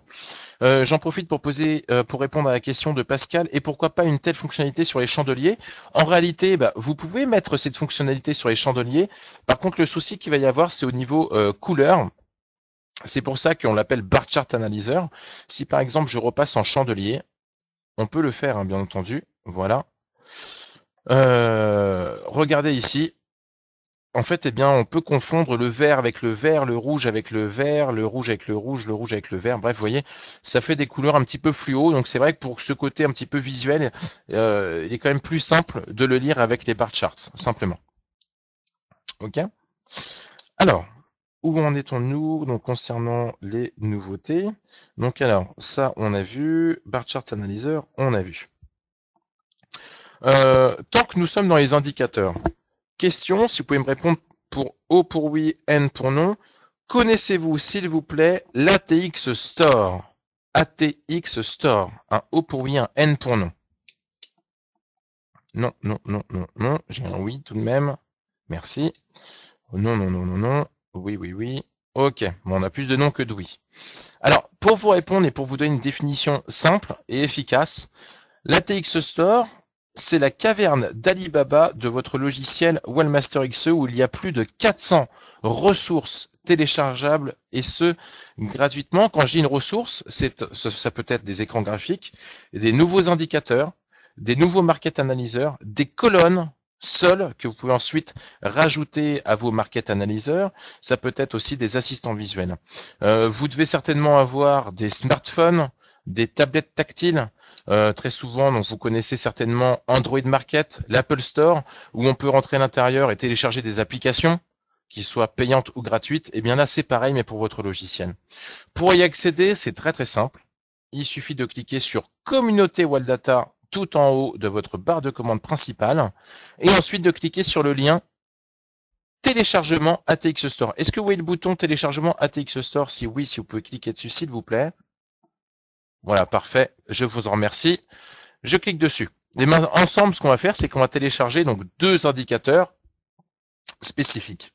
A: Euh, j'en profite pour poser, euh, pour répondre à la question de Pascal. Et pourquoi pas une telle fonctionnalité sur les chandeliers En réalité, bah, vous pouvez mettre cette fonctionnalité sur les chandeliers. Par contre, le souci qu'il va y avoir, c'est au niveau euh, couleur. C'est pour ça qu'on l'appelle bar chart analyzer. Si par exemple je repasse en chandelier, on peut le faire, hein, bien entendu. Voilà. regardez ici, en fait, eh bien, on peut confondre le vert avec le vert, le rouge avec le vert, le rouge avec le rouge, le rouge avec le vert. Bref, vous voyez, ça fait des couleurs un petit peu fluo. Donc c'est vrai que pour ce côté un petit peu visuel, euh, il est quand même plus simple de le lire avec les bar charts, simplement. Ok. Alors, où en étons-nous donc concernant les nouveautés Donc alors, ça on a vu, bar charts analyzer, on a vu. Euh, tant que nous sommes dans les indicateurs, Question, si vous pouvez me répondre pour O pour oui, N pour non. Connaissez-vous, s'il vous plaît, l'ATX Store ATX Store. Un O pour oui, un N pour non. Non, non, non, non, non. J'ai un oui tout de même. Merci. Non, non, non, non, non. Oui, oui, oui. Ok, bon, on a plus de noms que de oui. Alors, pour vous répondre et pour vous donner une définition simple et efficace, l'ATX Store, c'est la caverne d'Alibaba de votre logiciel Wellmaster XE où il y a plus de 400 ressources téléchargeables et ce gratuitement. Quand je dis une ressource, c'est, ça peut être des écrans graphiques, des nouveaux indicateurs, des nouveaux market analyseurs, des colonnes seules que vous pouvez ensuite rajouter à vos market analyseurs. Ça peut être aussi des assistants visuels. Euh, vous devez certainement avoir des smartphones, des tablettes tactiles, euh, très souvent, donc vous connaissez certainement Android Market, l'Apple Store, où on peut rentrer à l'intérieur et télécharger des applications qui soient payantes ou gratuites, et eh bien là c'est pareil mais pour votre logiciel. Pour y accéder, c'est très très simple. Il suffit de cliquer sur communauté Wildata tout en haut de votre barre de commande principale et ensuite de cliquer sur le lien téléchargement ATX Store. Est-ce que vous voyez le bouton téléchargement ATX Store Si oui, si vous pouvez cliquer dessus s'il vous plaît. Voilà, parfait. Je vous en remercie. Je clique dessus. Et ensemble, ce qu'on va faire, c'est qu'on va télécharger donc deux indicateurs spécifiques.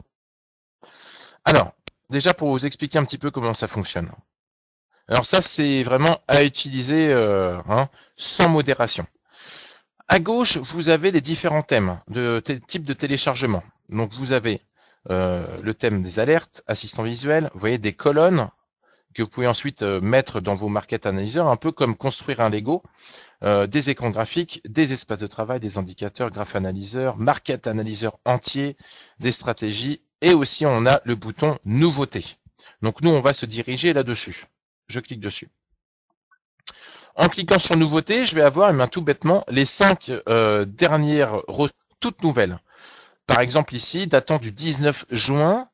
A: Alors, déjà pour vous expliquer un petit peu comment ça fonctionne. Alors ça, c'est vraiment à utiliser euh, hein, sans modération. À gauche, vous avez les différents thèmes de type de téléchargement. Donc vous avez euh, le thème des alertes, assistants visuels. vous voyez des colonnes, que vous pouvez ensuite euh, mettre dans vos market Analyseurs, un peu comme construire un Lego, euh, des écrans graphiques, des espaces de travail, des indicateurs, graph analyzer, market analyzer entier, des stratégies, et aussi on a le bouton nouveauté. Donc nous, on va se diriger là-dessus. Je clique dessus. En cliquant sur nouveauté, je vais avoir, eh bien, tout bêtement, les cinq euh, dernières toutes nouvelles. Par exemple ici, datant du 19 juin,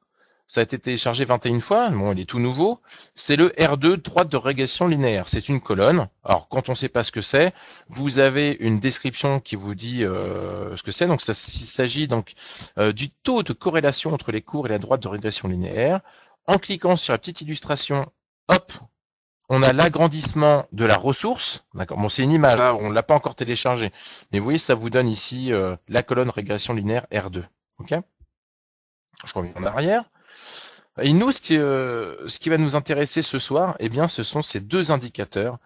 A: ça a été téléchargé 21 fois. Bon, il est tout nouveau. C'est le R2 droite de régression linéaire. C'est une colonne. Alors, quand on ne sait pas ce que c'est, vous avez une description qui vous dit euh, ce que c'est. Donc, ça, il s'agit donc euh, du taux de corrélation entre les cours et la droite de régression linéaire. En cliquant sur la petite illustration, hop, on a l'agrandissement de la ressource. D'accord. Bon, c'est une image, là, hein, on l'a pas encore téléchargée. Mais vous voyez, ça vous donne ici euh, la colonne régression linéaire R2. Ok. Je reviens en arrière. Et nous, euh, ce qui, va nous intéresser ce soir, eh bien, ce sont ces deux indicateurs,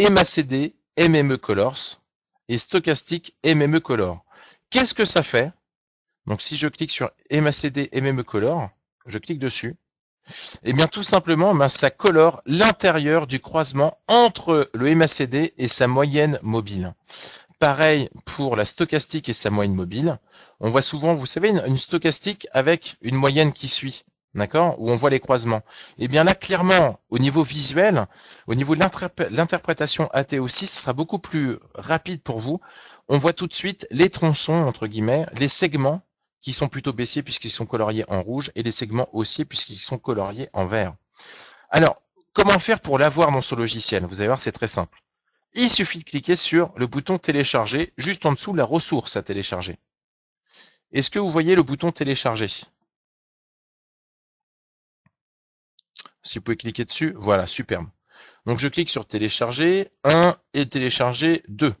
A: MACD, MME Colors, et stochastique MME Color. Qu'est-ce que ça fait Donc, si je clique sur MACD, MME Color, je clique dessus, et eh bien, tout simplement, ben, ça colore l'intérieur du croisement entre le MACD et sa moyenne mobile. Pareil pour la stochastique et sa moyenne mobile. On voit souvent, vous savez, une, une stochastique avec une moyenne qui suit d'accord, où on voit les croisements. Et eh bien là, clairement, au niveau visuel, au niveau de l'interprétation ato aussi, ce sera beaucoup plus rapide pour vous. On voit tout de suite les tronçons, entre guillemets, les segments qui sont plutôt baissiers puisqu'ils sont coloriés en rouge et les segments haussiers puisqu'ils sont coloriés en vert. Alors, comment faire pour l'avoir dans ce logiciel Vous allez voir, c'est très simple. Il suffit de cliquer sur le bouton télécharger juste en dessous de la ressource à télécharger. Est-ce que vous voyez le bouton télécharger Si vous pouvez cliquer dessus, voilà, superbe. Donc je clique sur télécharger 1 et télécharger 2.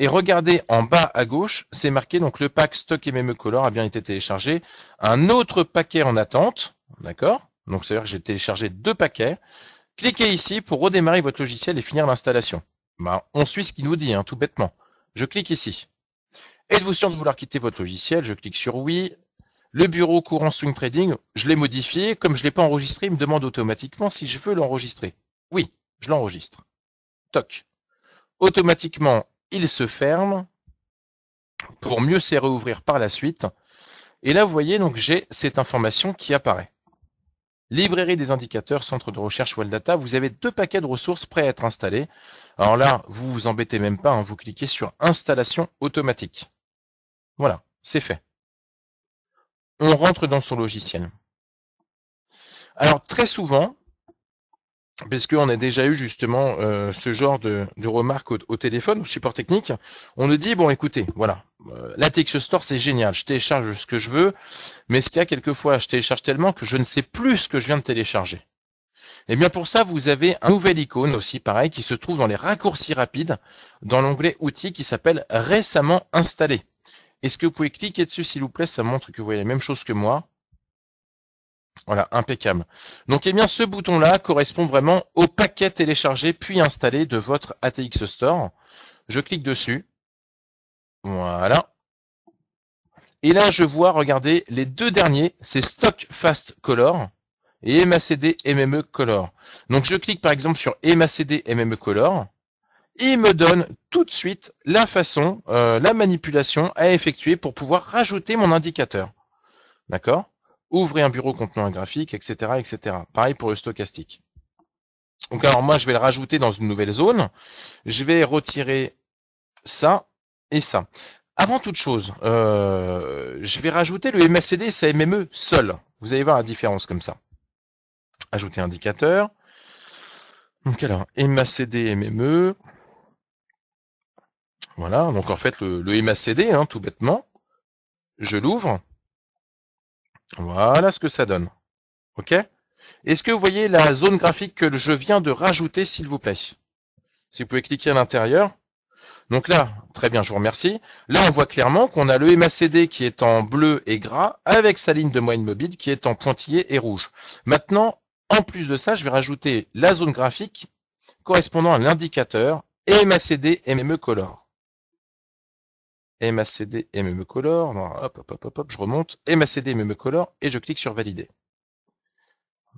A: Et regardez en bas à gauche, c'est marqué donc le pack Stock et Color a bien été téléchargé. Un autre paquet en attente, d'accord Donc c'est-à-dire que j'ai téléchargé deux paquets. Cliquez ici pour redémarrer votre logiciel et finir l'installation. Bah, on suit ce qu'il nous dit, hein, tout bêtement. Je clique ici. Êtes-vous sûr de vouloir quitter votre logiciel Je clique sur oui. Le bureau courant swing trading, je l'ai modifié. Comme je ne l'ai pas enregistré, il me demande automatiquement si je veux l'enregistrer. Oui, je l'enregistre. Toc. Automatiquement, il se ferme pour mieux s'y réouvrir par la suite. Et là, vous voyez, donc j'ai cette information qui apparaît. Librairie des indicateurs, centre de recherche Wall Data, vous avez deux paquets de ressources prêts à être installés. Alors là, vous vous embêtez même pas, hein. vous cliquez sur installation automatique. Voilà, c'est fait on rentre dans son logiciel. Alors très souvent, parce qu'on a déjà eu justement euh, ce genre de, de remarques au, téléphone, au support technique, on nous dit, bon écoutez, voilà, euh, la Store c'est génial, je télécharge ce que je veux, mais ce qu'il y a quelquefois, je télécharge tellement que je ne sais plus ce que je viens de télécharger. Et eh bien pour ça, vous avez un nouvel icône aussi pareil qui se trouve dans les raccourcis rapides, dans l'onglet outils qui s'appelle récemment installé. Est-ce que vous pouvez cliquer dessus, s'il vous plaît Ça montre que vous voyez la même chose que moi. Voilà, impeccable. Donc, eh bien, ce bouton-là correspond vraiment au paquet téléchargé puis installé de votre ATX Store. Je clique dessus. Voilà. Et là, je vois, regardez, les deux derniers, c'est Stock Fast Color et MACD MME Color. Donc, je clique par exemple sur MACD MME Color il me donne tout de suite la façon, euh, la manipulation à effectuer pour pouvoir rajouter mon indicateur. D'accord Ouvrez un bureau contenant un graphique, etc., etc. Pareil pour le stochastique. Donc alors moi, je vais le rajouter dans une nouvelle zone. Je vais retirer ça et ça. Avant toute chose, euh, je vais rajouter le MACD et sa MME seul. Vous allez voir la différence comme ça. Ajouter indicateur. Donc alors, MACD, MME. Voilà, donc en fait le, le MACD, hein, tout bêtement, je l'ouvre. Voilà ce que ça donne. OK Est-ce que vous voyez la zone graphique que je viens de rajouter, s'il vous plaît Si vous pouvez cliquer à l'intérieur. Donc là, très bien, je vous remercie. Là, on voit clairement qu'on a le MACD qui est en bleu et gras avec sa ligne de moyenne mobile qui est en pointillé et rouge. Maintenant, en plus de ça, je vais rajouter la zone graphique correspondant à l'indicateur MACD MME Color. MACD MME Color. hop, hop, hop, hop, hop, je remonte. MACD MME Color et je clique sur Valider.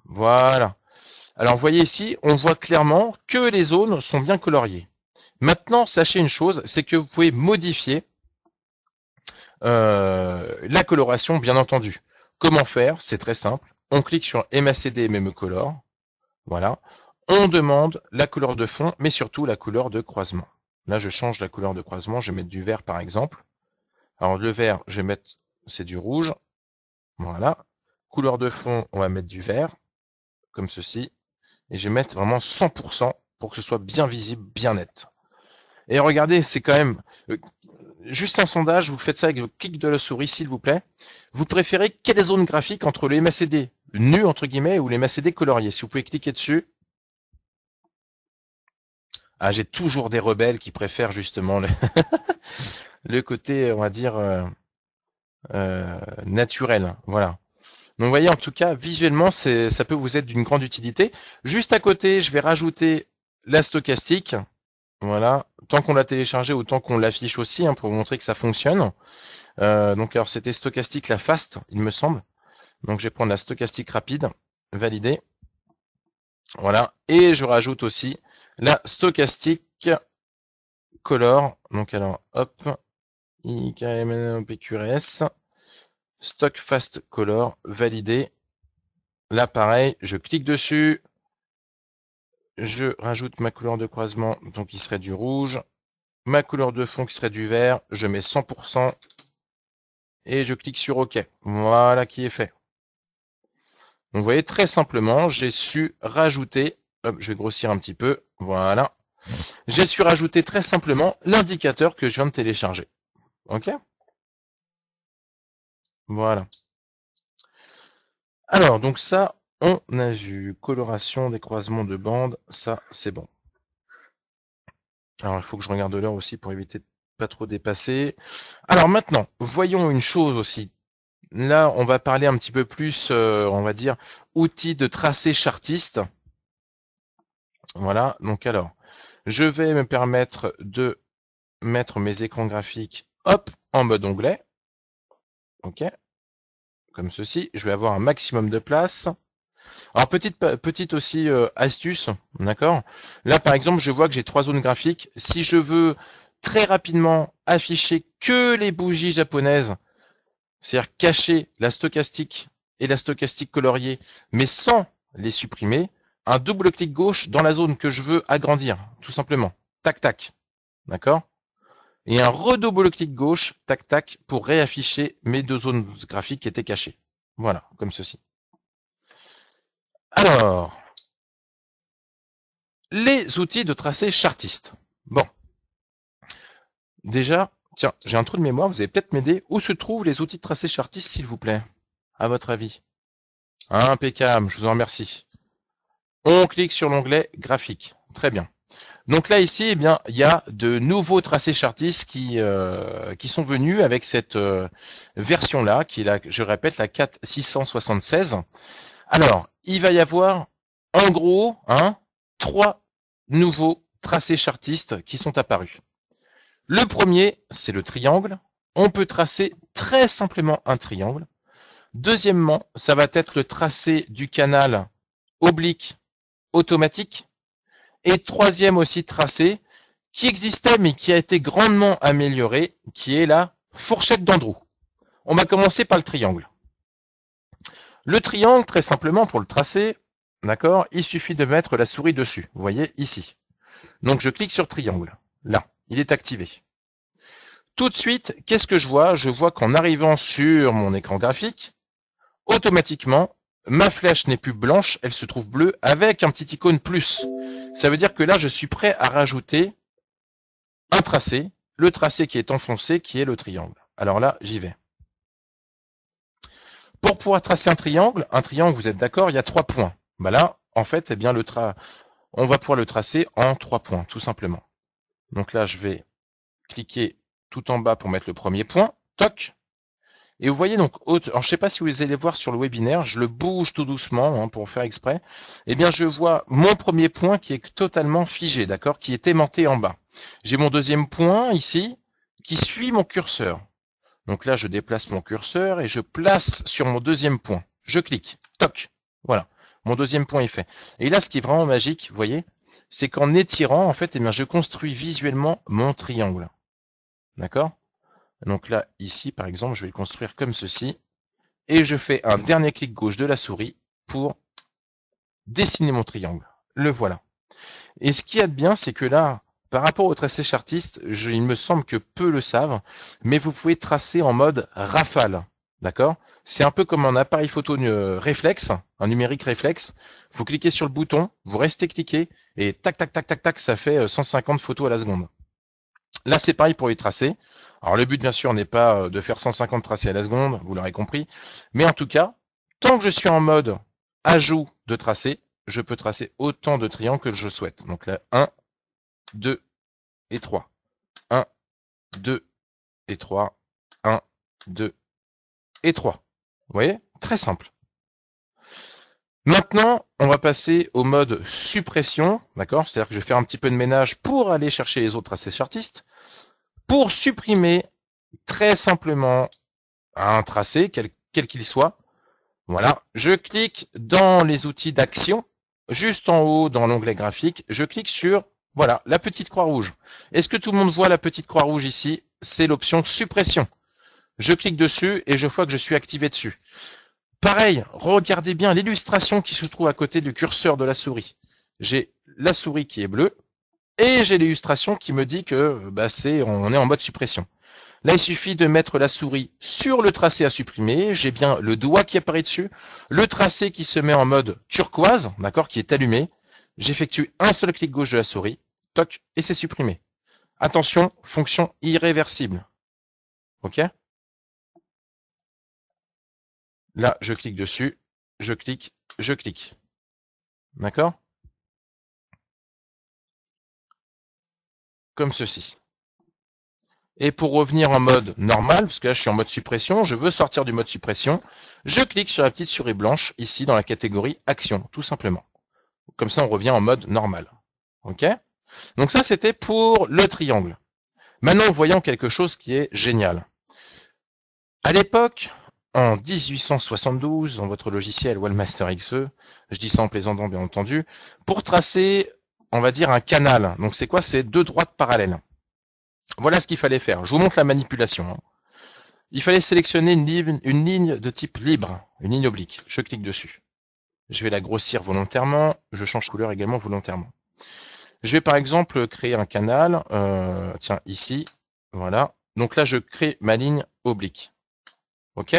A: Voilà. Alors, vous voyez ici, on voit clairement que les zones sont bien coloriées. Maintenant, sachez une chose, c'est que vous pouvez modifier euh, la coloration, bien entendu. Comment faire C'est très simple. On clique sur MACD MME Color. Voilà. On demande la couleur de fond, mais surtout la couleur de croisement. Là, je change la couleur de croisement, je vais mettre du vert par exemple. Alors le vert, je vais mettre, c'est du rouge. Voilà. Couleur de fond, on va mettre du vert, comme ceci. Et je vais mettre vraiment 100% pour que ce soit bien visible, bien net. Et regardez, c'est quand même euh, juste un sondage, vous faites ça avec le clic de la souris, s'il vous plaît. Vous préférez quelle zone graphique entre le MACD nu, entre guillemets, ou les MACD coloriés Si vous pouvez cliquer dessus, ah, j'ai toujours des rebelles qui préfèrent justement le, côté, on va dire, euh, euh, naturel. Voilà. Donc vous voyez, en tout cas, visuellement, ça peut vous être d'une grande utilité. Juste à côté, je vais rajouter la stochastique. Voilà, tant qu'on l'a téléchargé, autant qu'on l'affiche aussi hein, pour vous montrer que ça fonctionne. Euh, donc alors c'était stochastique la fast, il me semble. Donc je vais prendre la stochastique rapide, valider. Voilà, et je rajoute aussi la stochastique color, donc alors hop, IKMNOPQRS, stock fast color, validé. Là, pareil, je clique dessus, je rajoute ma couleur de croisement, donc qui serait du rouge, ma couleur de fond qui serait du vert, je mets 100% et je clique sur OK. Voilà qui est fait. vous voyez, très simplement, j'ai su rajouter je vais grossir un petit peu. Voilà. J'ai su rajouter très simplement l'indicateur que je viens de télécharger. OK Voilà. Alors, donc ça, on a vu. Coloration des croisements de bandes, ça, c'est bon. Alors, il faut que je regarde l'heure aussi pour éviter de pas trop dépasser. Alors maintenant, voyons une chose aussi. Là, on va parler un petit peu plus, euh, on va dire, outils de tracé chartiste. Voilà, donc alors, je vais me permettre de mettre mes écrans graphiques hop, en mode onglet. OK Comme ceci, je vais avoir un maximum de place. Alors petite petite aussi euh, astuce, d'accord Là par exemple, je vois que j'ai trois zones graphiques. Si je veux très rapidement afficher que les bougies japonaises, c'est-à-dire cacher la stochastique et la stochastique coloriée, mais sans les supprimer, un double clic gauche dans la zone que je veux agrandir, tout simplement. Tac, tac. D'accord Et un redouble clic gauche, tac, tac, pour réafficher mes deux zones graphiques qui étaient cachées. Voilà, comme ceci. Alors, les outils de tracé chartiste. Bon. Déjà, tiens, j'ai un trou de mémoire, vous allez peut-être m'aider. Où se trouvent les outils de tracé chartiste, s'il vous plaît À votre avis Impeccable, je vous en remercie. On clique sur l'onglet graphique. Très bien. Donc là ici, eh bien, il y a de nouveaux tracés chartistes qui, euh, qui sont venus avec cette euh, version-là, qui est la, je répète, la 4676. Alors, il va y avoir en gros hein, trois nouveaux tracés chartistes qui sont apparus. Le premier, c'est le triangle. On peut tracer très simplement un triangle. Deuxièmement, ça va être le tracé du canal oblique automatique. Et troisième aussi tracé, qui existait mais qui a été grandement amélioré, qui est la fourchette d'Andrew. On va commencer par le triangle. Le triangle, très simplement, pour le tracer, d'accord, il suffit de mettre la souris dessus. Vous voyez, ici. Donc je clique sur triangle. Là, il est activé. Tout de suite, qu'est-ce que je vois Je vois qu'en arrivant sur mon écran graphique, automatiquement, ma flèche n'est plus blanche, elle se trouve bleue avec un petit icône plus. Ça veut dire que là, je suis prêt à rajouter un tracé, le tracé qui est enfoncé, qui est le triangle. Alors là, j'y vais. Pour pouvoir tracer un triangle, un triangle, vous êtes d'accord, il y a trois points. Bah là, en fait, eh bien, le on va pouvoir le tracer en trois points, tout simplement. Donc là, je vais cliquer tout en bas pour mettre le premier point. Toc. Et vous voyez donc, je ne sais pas si vous allez voir sur le webinaire, je le bouge tout doucement hein, pour faire exprès. Eh bien, je vois mon premier point qui est totalement figé, d'accord, qui est aimanté en bas. J'ai mon deuxième point ici qui suit mon curseur. Donc là, je déplace mon curseur et je place sur mon deuxième point. Je clique, toc, voilà. Mon deuxième point est fait. Et là, ce qui est vraiment magique, vous voyez, c'est qu'en étirant, en fait, eh bien, je construis visuellement mon triangle. D'accord donc là, ici, par exemple, je vais le construire comme ceci. Et je fais un dernier clic gauche de la souris pour dessiner mon triangle. Le voilà. Et ce qui est bien, c'est que là, par rapport au tracé chartiste, il me semble que peu le savent, mais vous pouvez tracer en mode rafale. D'accord C'est un peu comme un appareil photo euh, réflexe, un numérique réflexe. Vous cliquez sur le bouton, vous restez cliqué, et tac, tac, tac, tac, tac, ça fait 150 euh, photos à la seconde. Là, c'est pareil pour les tracés. Alors le but bien sûr n'est pas euh, de faire 150 tracés à la seconde, vous l'aurez compris, mais en tout cas, tant que je suis en mode ajout de tracé, je peux tracer autant de triangles que je souhaite. Donc là, 1, 2 et 3. 1, 2 et 3. 1, 2 et 3. Vous voyez Très simple. Maintenant, on va passer au mode suppression, d'accord C'est-à-dire que je vais faire un petit peu de ménage pour aller chercher les autres tracés chartistes pour supprimer très simplement un tracé, quel qu'il soit. Voilà, je clique dans les outils d'action, juste en haut dans l'onglet graphique, je clique sur voilà la petite croix rouge. Est-ce que tout le monde voit la petite croix rouge ici C'est l'option suppression. Je clique dessus et je vois que je suis activé dessus. Pareil, regardez bien l'illustration qui se trouve à côté du curseur de la souris. J'ai la souris qui est bleue, et j'ai l'illustration qui me dit que bah, c'est on est en mode suppression. Là, il suffit de mettre la souris sur le tracé à supprimer. J'ai bien le doigt qui apparaît dessus, le tracé qui se met en mode turquoise, d'accord, qui est allumé. J'effectue un seul clic gauche de la souris, toc, et c'est supprimé. Attention, fonction irréversible. OK Là, je clique dessus, je clique, je clique. D'accord comme ceci. Et pour revenir en mode normal, parce que là je suis en mode suppression, je veux sortir du mode suppression, je clique sur la petite souris blanche ici dans la catégorie action, tout simplement. Comme ça on revient en mode normal. Ok Donc ça c'était pour le triangle. Maintenant voyons quelque chose qui est génial. À l'époque, en 1872, dans votre logiciel Wallmaster XE, je dis ça en plaisantant bien entendu, pour tracer on va dire, un canal. Donc c'est quoi C'est deux droites parallèles. Voilà ce qu'il fallait faire. Je vous montre la manipulation. Hein. Il fallait sélectionner une ligne, une ligne de type libre, une ligne oblique. Je clique dessus. Je vais la grossir volontairement. Je change couleur également volontairement. Je vais par exemple créer un canal. Euh, tiens, ici. Voilà. Donc là, je crée ma ligne oblique. OK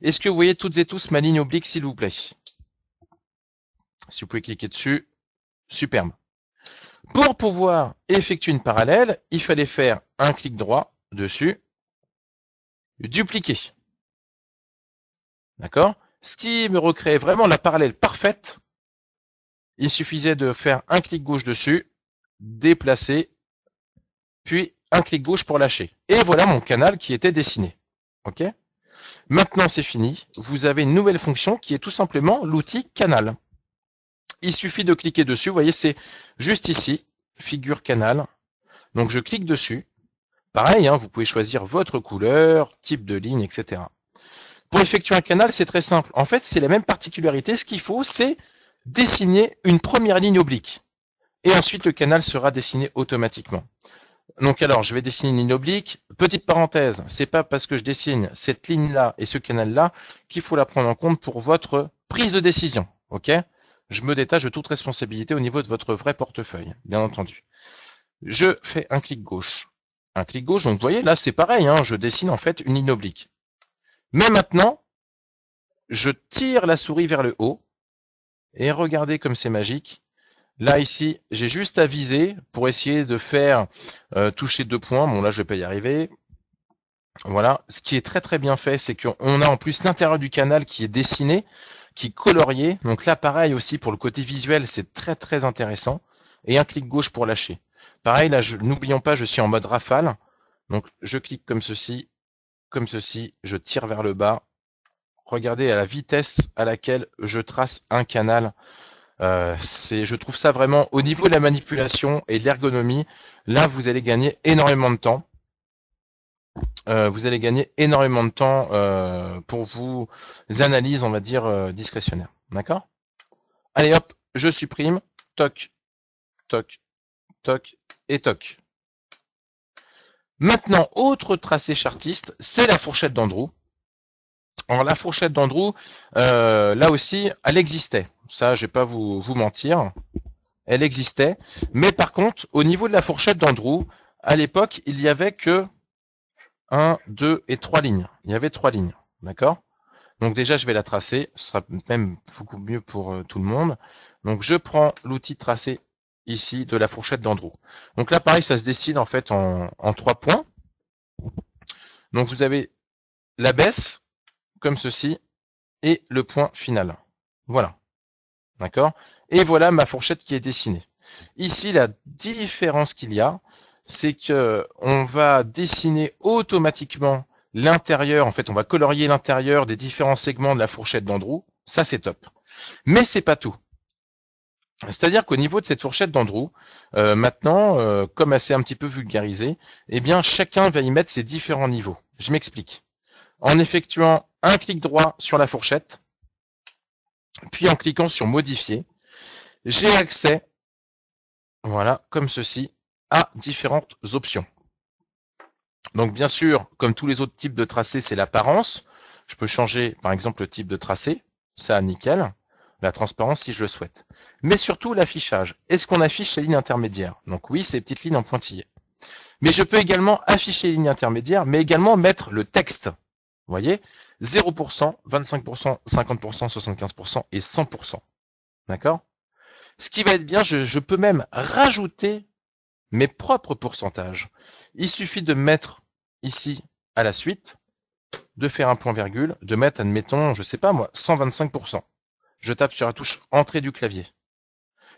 A: Est-ce que vous voyez toutes et tous ma ligne oblique, s'il vous plaît Si vous pouvez cliquer dessus, superbe. Pour pouvoir effectuer une parallèle, il fallait faire un clic droit dessus, dupliquer. D'accord Ce qui me recréait vraiment la parallèle parfaite, il suffisait de faire un clic gauche dessus, déplacer, puis un clic gauche pour lâcher. Et voilà mon canal qui était dessiné. OK Maintenant, c'est fini. Vous avez une nouvelle fonction qui est tout simplement l'outil canal. Il suffit de cliquer dessus. Vous voyez, c'est juste ici, figure canal. Donc je clique dessus. Pareil, hein, vous pouvez choisir votre couleur, type de ligne, etc. Pour effectuer un canal, c'est très simple. En fait, c'est la même particularité. Ce qu'il faut, c'est dessiner une première ligne oblique. Et ensuite, le canal sera dessiné automatiquement. Donc alors, je vais dessiner une ligne oblique. Petite parenthèse, c'est pas parce que je dessine cette ligne-là et ce canal-là qu'il faut la prendre en compte pour votre prise de décision. OK je me détache de toute responsabilité au niveau de votre vrai portefeuille, bien entendu. Je fais un clic gauche. Un clic gauche, donc vous voyez, là c'est pareil, hein, je dessine en fait une ligne oblique. Mais maintenant, je tire la souris vers le haut, et regardez comme c'est magique. Là ici, j'ai juste à viser pour essayer de faire euh, toucher deux points. Bon là, je vais pas y arriver. Voilà. Ce qui est très très bien fait, c'est qu'on a en plus l'intérieur du canal qui est dessiné qui colorier. Mm. Donc là, pareil aussi, pour le côté visuel, c'est très très intéressant. Et un clic gauche pour lâcher. Pareil, là, n'oublions pas, je suis en mode rafale. Donc je clique comme ceci, comme ceci, je tire vers le bas. Regardez à la vitesse à laquelle je trace un canal. Euh, c'est, je trouve ça vraiment au niveau de la manipulation et de l'ergonomie. Là, vous allez gagner énormément de temps. Euh, vous allez gagner énormément de temps euh, pour vos analyses, on va dire, euh, discrétionnaires. D'accord Allez hop, je supprime. Toc, toc, toc et toc. Maintenant, autre tracé chartiste, c'est la fourchette d'Andrew. Alors la fourchette d'Andrew, là aussi, elle existait. Ça, je ne vais pas vous, vous mentir. Elle existait. Mais par contre, au niveau de la fourchette d'Andrew, à l'époque, il n'y avait que 1, 2 et 3 lignes. Il y avait 3 lignes, d'accord Donc déjà, je vais la tracer, ce sera même beaucoup mieux pour euh, tout le monde. Donc je prends l'outil tracé ici de la fourchette d'Andro, Donc là, pareil, ça se décide en fait en, en 3 points. Donc vous avez la baisse, comme ceci, et le point final. Voilà. D'accord Et voilà ma fourchette qui est dessinée. Ici, la différence qu'il y a, c'est que on va dessiner automatiquement l'intérieur. En fait, on va colorier l'intérieur des différents segments de la fourchette d'Andrew. Ça, c'est top. Mais c'est pas tout. C'est-à-dire qu'au niveau de cette fourchette d'Andrew, euh, maintenant, comme euh, comme assez un petit peu vulgarisé, eh bien, chacun va y mettre ses différents niveaux. Je m'explique. En effectuant un clic droit sur la fourchette, puis en cliquant sur modifier, j'ai accès, voilà, comme ceci, à différentes options. Donc bien sûr, comme tous les autres types de tracés, c'est l'apparence. Je peux changer par exemple le type de tracé, ça nickel, la transparence si je le souhaite. Mais surtout l'affichage. Est-ce qu'on affiche les lignes intermédiaires Donc oui, ces petites lignes en pointillés. Mais je peux également afficher les lignes intermédiaires, mais également mettre le texte. Vous voyez 0%, 25%, 50%, 75% et 100%. D'accord Ce qui va être bien, je peux même rajouter mes propres pourcentages. Il suffit de mettre ici à la suite, de faire un point virgule, de mettre, admettons, je sais pas moi, 125%. Je tape sur la touche entrée du clavier.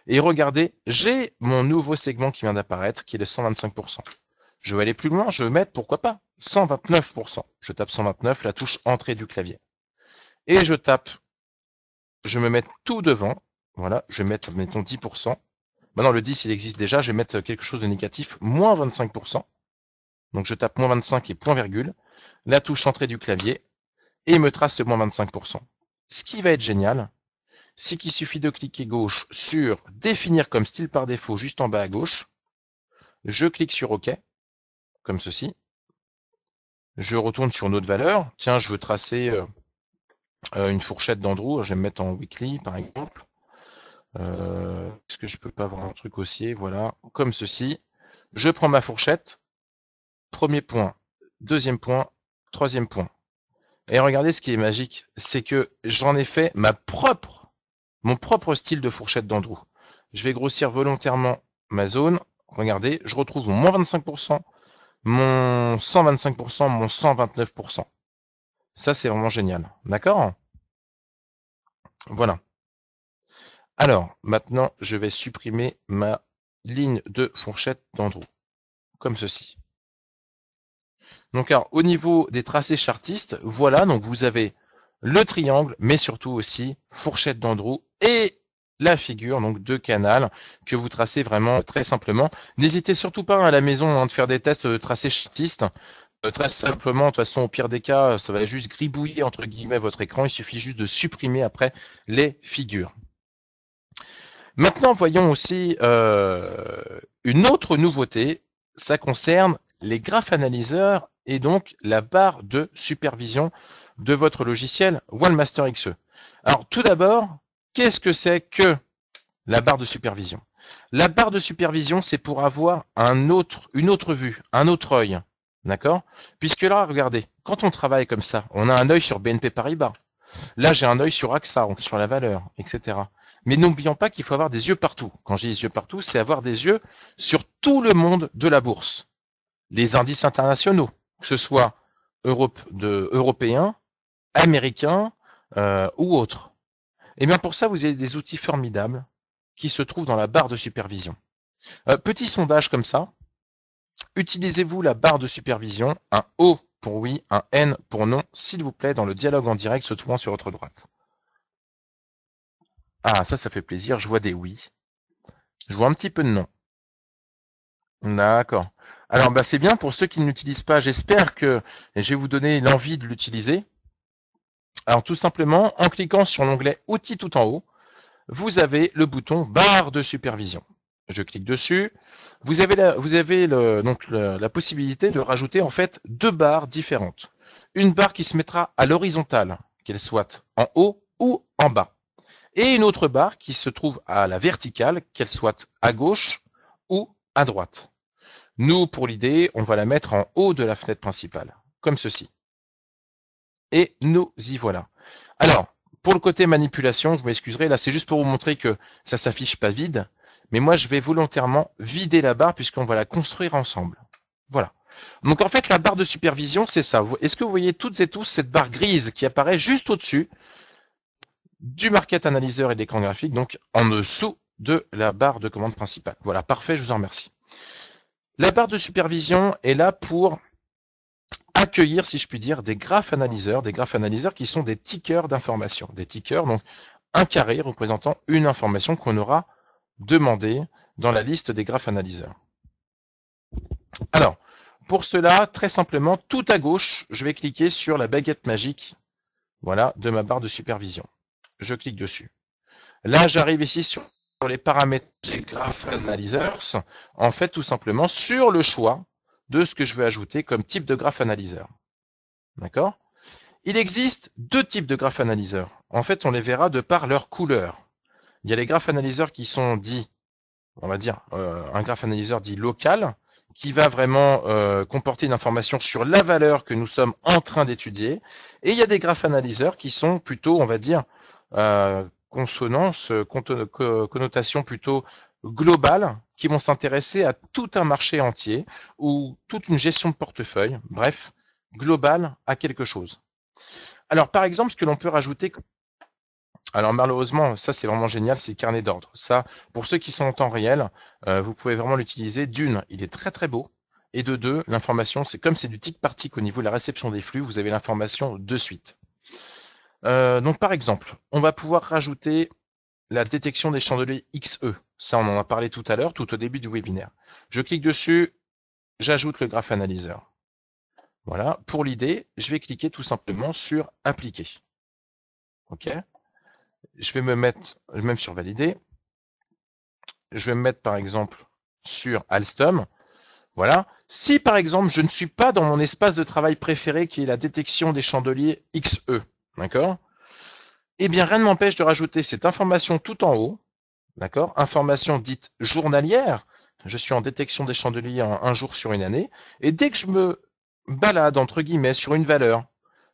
A: Et regardez, j'ai mon nouveau segment qui vient d'apparaître, qui est le 125%. Je vais aller plus loin, je vais mettre, pourquoi pas, 129%. Je tape 129, la touche entrée du clavier. Et je tape, je me mets tout devant, voilà, je vais mettre, admettons, 10%. Maintenant, le 10, il existe déjà. Je vais mettre quelque chose de négatif, moins 25%. Donc, je tape moins 25 et point virgule. La touche entrée du clavier. Et il me trace ce moins 25%. Ce qui va être génial, c'est qu'il suffit de cliquer gauche sur définir comme style par défaut juste en bas à gauche. Je clique sur OK, comme ceci. Je retourne sur autre valeur. Tiens, je veux tracer euh, euh, une fourchette d'Andrew. Je vais me mettre en weekly, par exemple. Euh, Est-ce que je peux pas avoir un truc haussier Voilà, comme ceci. Je prends ma fourchette. Premier point, deuxième point, troisième point. Et regardez ce qui est magique, c'est que j'en ai fait ma propre, mon propre style de fourchette d'Andrew. Je vais grossir volontairement ma zone. Regardez, je retrouve mon moins 25%, mon 125%, mon 129%. Ça, c'est vraiment génial. D'accord Voilà. Alors, maintenant, je vais supprimer ma ligne de fourchette d'Andrew, comme ceci. Donc, au niveau des tracés chartistes, voilà, donc vous avez le triangle, mais surtout aussi fourchette d'Andrew et la figure donc de canal que vous tracez vraiment très simplement. N'hésitez surtout pas hein, à la maison hein, de faire des tests de euh, tracés chartistes. Euh, très simplement, de toute façon, au pire des cas, ça va juste gribouiller entre guillemets votre écran. Il suffit juste de supprimer après les figures. Maintenant, voyons aussi euh, une autre nouveauté. Ça concerne les graph analyseurs et donc la barre de supervision de votre logiciel OneMaster XE. Alors tout d'abord, qu'est-ce que c'est que la barre de supervision La barre de supervision, c'est pour avoir un autre, une autre vue, un autre œil. D'accord Puisque là, regardez, quand on travaille comme ça, on a un œil sur BNP Paribas. Là, j'ai un œil sur AXA, sur la valeur, etc. Mais n'oublions pas qu'il faut avoir des yeux partout. Quand j'ai des yeux partout, c'est avoir des yeux sur tout le monde de la bourse. Les indices internationaux, que ce soit européens, américains euh, ou autres. Et eh bien pour ça, vous avez des outils formidables qui se trouvent dans la barre de supervision. Euh, petit sondage comme ça. Utilisez-vous la barre de supervision, un O pour oui, un N pour non, s'il vous plaît, dans le dialogue en direct se trouvant sur votre droite. Ah, ça, ça fait plaisir. Je vois des oui. Je vois un petit peu de non. D'accord. Alors, bah, c'est bien pour ceux qui ne l'utilisent pas. J'espère que je vais vous donner l'envie de l'utiliser. Alors, tout simplement, en cliquant sur l'onglet Outils tout en haut, vous avez le bouton barre de supervision. Je clique dessus. Vous avez, vous avez donc la possibilité de rajouter en fait deux barres différentes. Une barre qui se mettra à l'horizontale, qu'elle soit en haut ou en bas et une autre barre qui se trouve à la verticale, qu'elle soit à gauche ou à droite. Nous, pour l'idée, on va la mettre en haut de la fenêtre principale, comme ceci. Et nous y voilà. Alors, pour le côté manipulation, je m'excuserai, là c'est juste pour vous montrer que ça ne s'affiche pas vide, mais moi je vais volontairement vider la barre puisqu'on va la construire ensemble. Voilà. Donc en fait, la barre de supervision, c'est ça. Est-ce que vous voyez toutes et tous cette barre grise qui apparaît juste au-dessus du market analyzer et l'écran graphique, donc en dessous de la barre de commande principale. Voilà, parfait, je vous en remercie. La barre de supervision est là pour accueillir, si je puis dire, des graphes analyseurs, des graphes analyseurs qui sont des tickers d'informations, Des tickers, donc un carré représentant une information qu'on aura demandée dans la liste des graphes analyseurs. Alors, pour cela, très simplement, tout à gauche, je vais cliquer sur la baguette magique de ma barre de supervision je clique dessus. Là, j'arrive ici sur les paramètres des Graph Analyzers, en fait, tout simplement sur le choix de ce que je veux ajouter comme type de Graph Analyzer. D'accord Il existe deux types de Graph Analyzer. En fait, on les verra de par leur couleur. Il y a les Graph analyseurs qui sont dits, on va dire, euh, un Graph Analyzer dit local, qui va vraiment euh, comporter une information sur la valeur que nous sommes en train d'étudier. Et il y a des Graph analyseurs qui sont plutôt, on va dire, euh, consonance, euh, connotation plutôt globale qui vont s'intéresser à tout un marché entier ou toute une gestion de portefeuille, bref, globale à quelque chose. Alors par exemple, ce que l'on peut rajouter, alors malheureusement, ça c'est vraiment génial, c'est le carnet d'ordre. Ça, pour ceux qui sont en temps réel, euh, vous pouvez vraiment l'utiliser. D'une, il est très très beau. Et de deux, l'information, c'est comme c'est du tick partic au niveau de la réception des flux, vous avez l'information de suite. Euh, donc par exemple, on va pouvoir rajouter la détection des chandeliers XE. Ça, on en a parlé tout à l'heure, tout au début du webinaire. Je clique dessus, j'ajoute le graphe analyseur. Voilà, pour l'idée, je vais cliquer tout simplement sur appliquer. OK Je vais me mettre même sur valider. Je vais me mettre par exemple sur Alstom. Voilà. Si par exemple, je ne suis pas dans mon espace de travail préféré qui est la détection des chandeliers XE, D'accord Eh bien, rien ne m'empêche de rajouter cette information tout en haut. D'accord Information dite journalière. Je suis en détection des chandeliers un, un jour sur une année. Et dès que je me balade, entre guillemets, sur une valeur,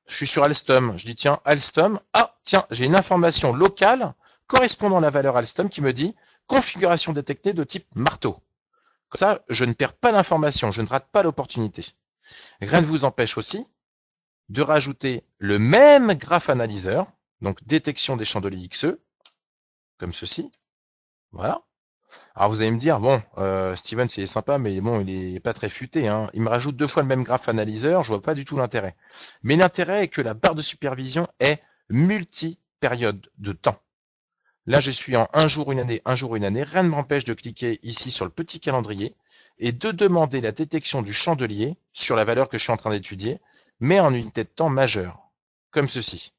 A: je suis sur Alstom. Je dis, tiens, Alstom. Ah, tiens, j'ai une information locale correspondant à la valeur Alstom qui me dit configuration détectée de type marteau. Comme ça, je ne perds pas l'information, je ne rate pas l'opportunité. Rien ne vous empêche aussi de rajouter le même graphe analyseur, donc détection des chandeliers XE, comme ceci. Voilà. Alors vous allez me dire, bon, euh, Steven, c'est sympa, mais bon, il n'est pas très futé. Hein. Il me rajoute deux fois le même graphe analyseur, je vois pas du tout l'intérêt. Mais l'intérêt est que la barre de supervision est multi-période de temps. Là, je suis en un jour, une année, un jour, une année. Rien ne m'empêche de cliquer ici sur le petit calendrier et de demander la détection du chandelier sur la valeur que je suis en train d'étudier mais en unité de temps majeure, comme ceci.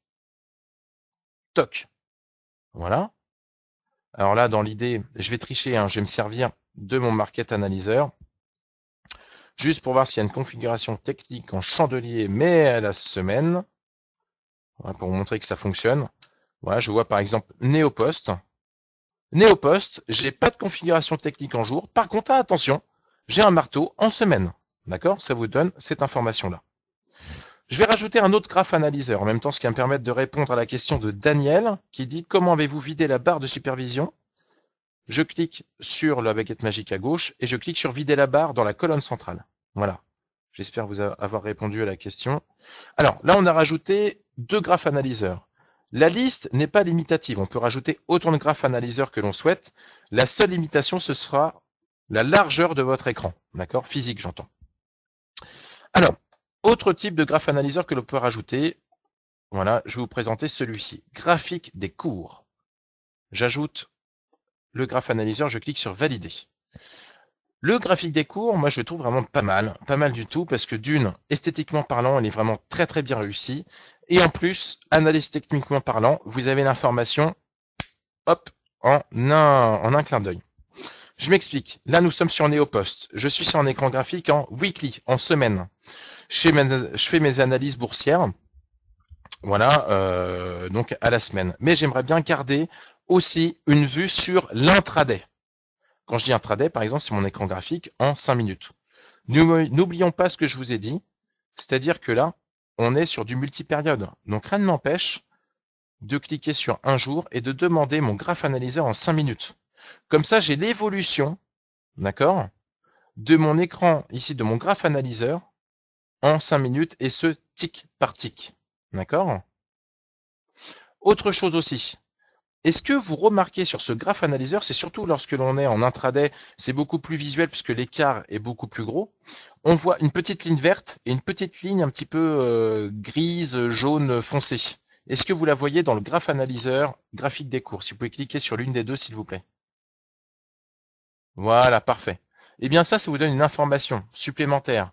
A: Toc. Voilà. Alors là, dans l'idée, je vais tricher, hein, je vais me servir de mon market analyzer, juste pour voir s'il y a une configuration technique en chandelier, mais à la semaine, pour montrer que ça fonctionne. Voilà, je vois par exemple Neopost. je j'ai pas de configuration technique en jour. Par contre, attention, j'ai un marteau en semaine. D'accord Ça vous donne cette information-là. Je vais rajouter un autre graphe analyseur en même temps, ce qui va me permettre de répondre à la question de Daniel qui dit comment avez-vous vidé la barre de supervision Je clique sur la baguette magique à gauche et je clique sur vider la barre dans la colonne centrale. Voilà. J'espère vous avoir répondu à la question. Alors là, on a rajouté deux graphes analyseurs. La liste n'est pas limitative. On peut rajouter autant de graphes analyseurs que l'on souhaite. La seule limitation, ce sera la largeur de votre écran. D'accord Physique, j'entends. Alors, autre type de graph analyseur que l'on peut rajouter, voilà, je vais vous présenter celui-ci, graphique des cours. J'ajoute le graphe analyseur, je clique sur valider. Le graphique des cours, moi je le trouve vraiment pas mal, pas mal du tout, parce que d'une, esthétiquement parlant, elle est vraiment très très bien réussie, et en plus, analyse techniquement parlant, vous avez l'information, hop, en en un clin d'œil. Je m'explique. Là, nous sommes sur Neopost. Je suis sur un écran graphique en weekly, en semaine. Je fais mes, analyses boursières. Voilà, euh, donc à la semaine. Mais j'aimerais bien garder aussi une vue sur l'intraday. Quand je dis intraday, par exemple, c'est mon écran graphique en 5 minutes. N'oublions pas ce que je vous ai dit, c'est-à-dire que là, on est sur du période, Donc rien ne m'empêche de cliquer sur un jour et de demander mon graphe analyseur en 5 minutes. Comme ça, j'ai l'évolution, d'accord, de mon écran ici, de mon graph analyseur en 5 minutes et ce tic par tic. D'accord Autre chose aussi. Est-ce que vous remarquez sur ce graph analyseur, c'est surtout lorsque l'on est en intraday, c'est beaucoup plus visuel puisque l'écart est beaucoup plus gros. On voit une petite ligne verte et une petite ligne un petit peu euh, grise, jaune foncé. Est-ce que vous la voyez dans le graph analyseur graphique des cours Si vous pouvez cliquer sur l'une des deux, s'il vous plaît. Voilà, parfait. Eh bien ça, ça vous donne une information supplémentaire.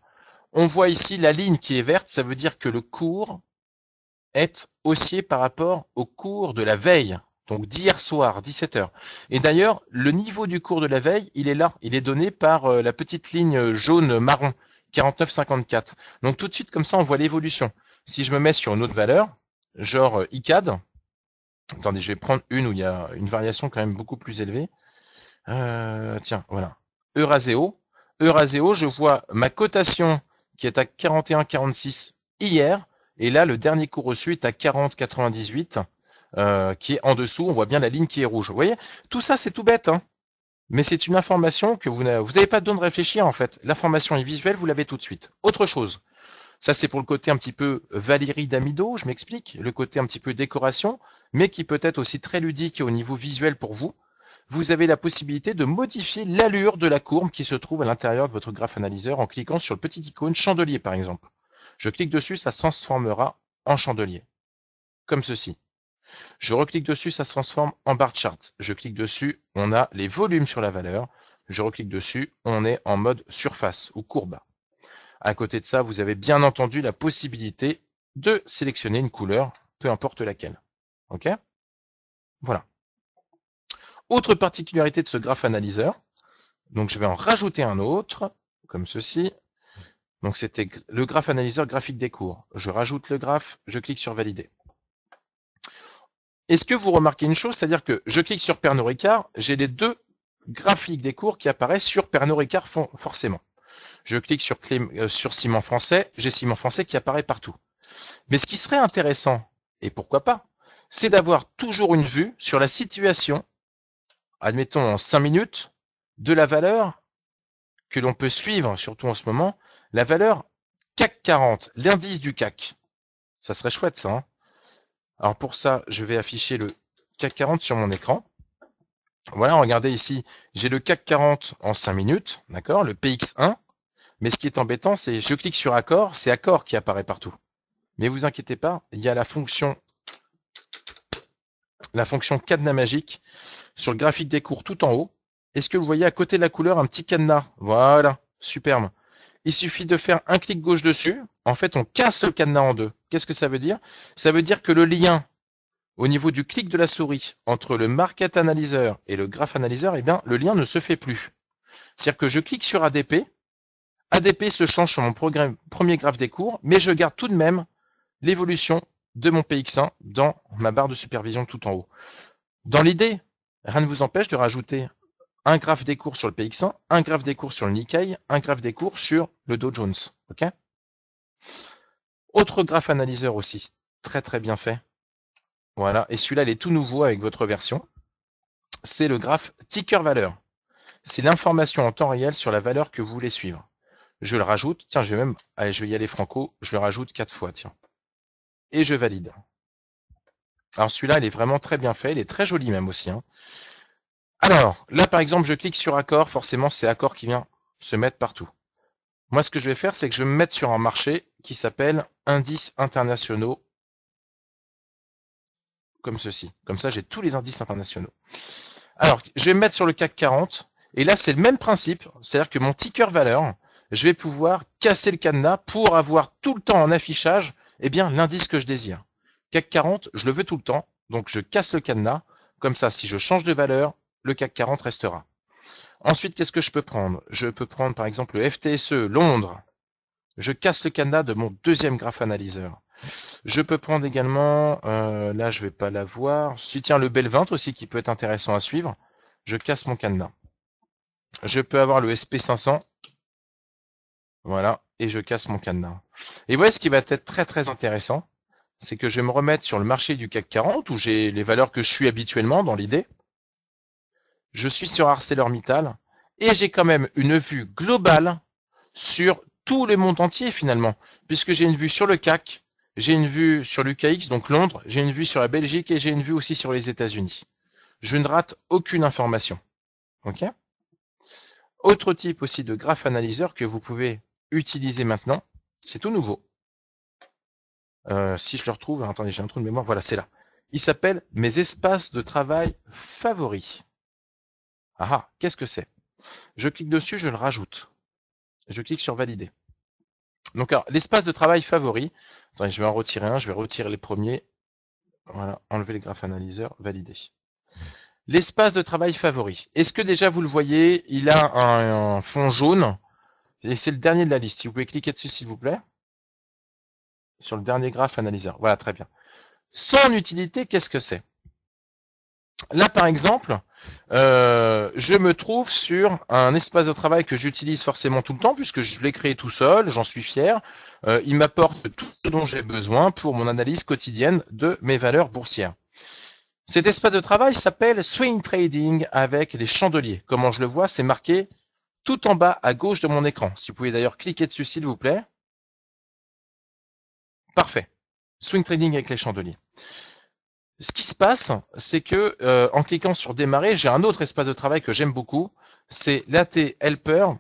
A: On voit ici la ligne qui est verte, ça veut dire que le cours est haussier par rapport au cours de la veille, donc d'hier soir, 17h. Et d'ailleurs, le niveau du cours de la veille, il est là, il est donné par euh, la petite ligne jaune-marron, 49,54. Donc tout de suite, comme ça, on voit l'évolution. Si je me mets sur une autre valeur, genre euh, ICAD, attendez, je vais prendre une où il y a une variation quand même beaucoup plus élevée. Euh, tiens, voilà. Euraseo. Euraseo, je vois ma cotation qui est à 41,46 hier. Et là, le dernier coup reçu est à 40,98, euh, qui est en dessous. On voit bien la ligne qui est rouge. Vous voyez, tout ça, c'est tout bête. Hein Mais c'est une information que vous n'avez pas besoin de réfléchir, en fait. L'information est visuelle, vous l'avez tout de suite. Autre chose. Ça, c'est pour le côté un petit peu Valérie Damido, je m'explique, le côté un petit peu décoration, mais qui peut être aussi très ludique au niveau visuel pour vous vous avez la possibilité de modifier l'allure de la courbe qui se trouve à l'intérieur de votre graphe analyseur en cliquant sur le petit icône chandelier par exemple. Je clique dessus, ça se transformera en chandelier. Comme ceci. Je reclique dessus, ça se transforme en bar chart. Je clique dessus, on a les volumes sur la valeur. Je reclique dessus, on est en mode surface ou courbe. À côté de ça, vous avez bien entendu la possibilité de sélectionner une couleur, peu importe laquelle. OK Voilà. Autre particularité de ce graph analyseur, donc je vais en rajouter un autre, comme ceci. Donc c'était le graphe analyseur graphique des cours. Je rajoute le graphe, je clique sur valider. Est-ce que vous remarquez une chose, c'est-à-dire que je clique sur Pernod Ricard, j'ai les deux graphiques des cours qui apparaissent sur Pernod Ricard forcément. Je clique sur, euh, sur Ciment français, j'ai Ciment français qui apparaît partout. Mais ce qui serait intéressant, et pourquoi pas, c'est d'avoir toujours une vue sur la situation admettons, en 5 minutes, de la valeur que l'on peut suivre, surtout en ce moment, la valeur CAC 40, l'indice du CAC. Ça serait chouette, ça. Hein. Alors pour ça, je vais afficher le CAC 40 sur mon écran. Voilà, regardez ici, j'ai le CAC 40 en 5 minutes, d'accord, le PX1. Mais ce qui est embêtant, c'est je clique sur accord, c'est accord qui apparaît partout. Mais vous inquiétez pas, il y a la fonction la fonction cadenas magique sur le graphique des cours tout en haut, est-ce que vous voyez à côté de la couleur un petit cadenas Voilà, superbe. Il suffit de faire un clic gauche dessus. En fait, on casse le cadenas en deux. Qu'est-ce que ça veut dire Ça veut dire que le lien au niveau du clic de la souris entre le Market Analyzer et le Graph Analyzer, eh bien, le lien ne se fait plus. C'est-à-dire que je clique sur ADP, ADP se change sur mon premier graphe des cours, mais je garde tout de même l'évolution de mon PX1 dans ma barre de supervision tout en haut. Dans l'idée, Rien ne vous empêche de rajouter un graphe des cours sur le PX1, un graphe des cours sur le Nikkei, un graphe des cours sur le Dow Jones. Autre graphe analyseur aussi, très très bien fait. Voilà, et celui-là, il est tout nouveau avec votre version. C'est le graphe ticker valeur. C'est l'information en temps réel sur la valeur que vous voulez suivre. Je le rajoute, tiens, je vais même, allez, je vais y aller franco, je le rajoute quatre fois, tiens. Et je valide. Alors celui-là, il est vraiment très bien fait, il est très joli même aussi. Hein. Alors, là par exemple, je clique sur accord, forcément c'est accord qui vient se mettre partout. Moi, ce que je vais faire, c'est que je vais me mettre sur un marché qui s'appelle indices internationaux, comme ceci. Comme ça, j'ai tous les indices internationaux. Alors, je vais me mettre sur le CAC 40, et là, c'est le même principe, c'est-à-dire que mon ticker valeur, je vais pouvoir casser le cadenas pour avoir tout le temps en affichage eh bien, l'indice que je désire. CAC 40, je le veux tout le temps, donc je casse le cadenas. Comme ça, si je change de valeur, le CAC 40 restera. Ensuite, qu'est-ce que je peux prendre Je peux prendre par exemple le FTSE Londres. Je casse le cadenas de mon deuxième graph analyseur. Je peux prendre également, euh, là je vais pas l'avoir. voir, si tiens le Bel 20 aussi qui peut être intéressant à suivre, je casse mon cadenas. Je peux avoir le SP500, voilà, et je casse mon cadenas. Et voyez ce qui va être très très intéressant, c'est que je me remettre sur le marché du CAC 40 où j'ai les valeurs que je suis habituellement dans l'idée. Je suis sur ArcelorMittal et j'ai quand même une vue globale sur tous les mondes entiers finalement, puisque j'ai une vue sur le CAC, j'ai une vue sur l'UKX, donc Londres, j'ai une vue sur la Belgique et j'ai une vue aussi sur les États-Unis. Je ne rate aucune information. OK Autre type aussi de graph analyseur que vous pouvez utiliser maintenant, c'est tout nouveau. Euh, si je le retrouve, hein, attendez, j'ai un trou de mémoire, voilà, c'est là. Il s'appelle Mes espaces de travail favoris. Ah, ah qu'est-ce que c'est Je clique dessus, je le rajoute. Je clique sur valider. Donc l'espace de travail favori, attendez, je vais en retirer un, je vais retirer les premiers. Voilà, enlever les graphes analyseurs, valider. L'espace de travail favori. Est-ce que déjà vous le voyez, il a un, un fond jaune et c'est le dernier de la liste. Si vous pouvez cliquer dessus, s'il vous plaît sur le dernier graphe analyseur. Voilà, très bien. Son utilité, qu'est-ce que c'est Là, par exemple, euh, je me trouve sur un espace de travail que j'utilise forcément tout le temps, puisque je l'ai créé tout seul, j'en suis fier. Euh, il m'apporte tout ce dont j'ai besoin pour mon analyse quotidienne de mes valeurs boursières. Cet espace de travail s'appelle Swing Trading avec les chandeliers. Comment je le vois, c'est marqué tout en bas à gauche de mon écran. Si vous pouvez d'ailleurs cliquer dessus, s'il vous plaît. Parfait. Swing trading avec les chandeliers. Ce qui se passe, c'est que euh, en cliquant sur démarrer, j'ai un autre espace de travail que j'aime beaucoup. C'est l'AT helper.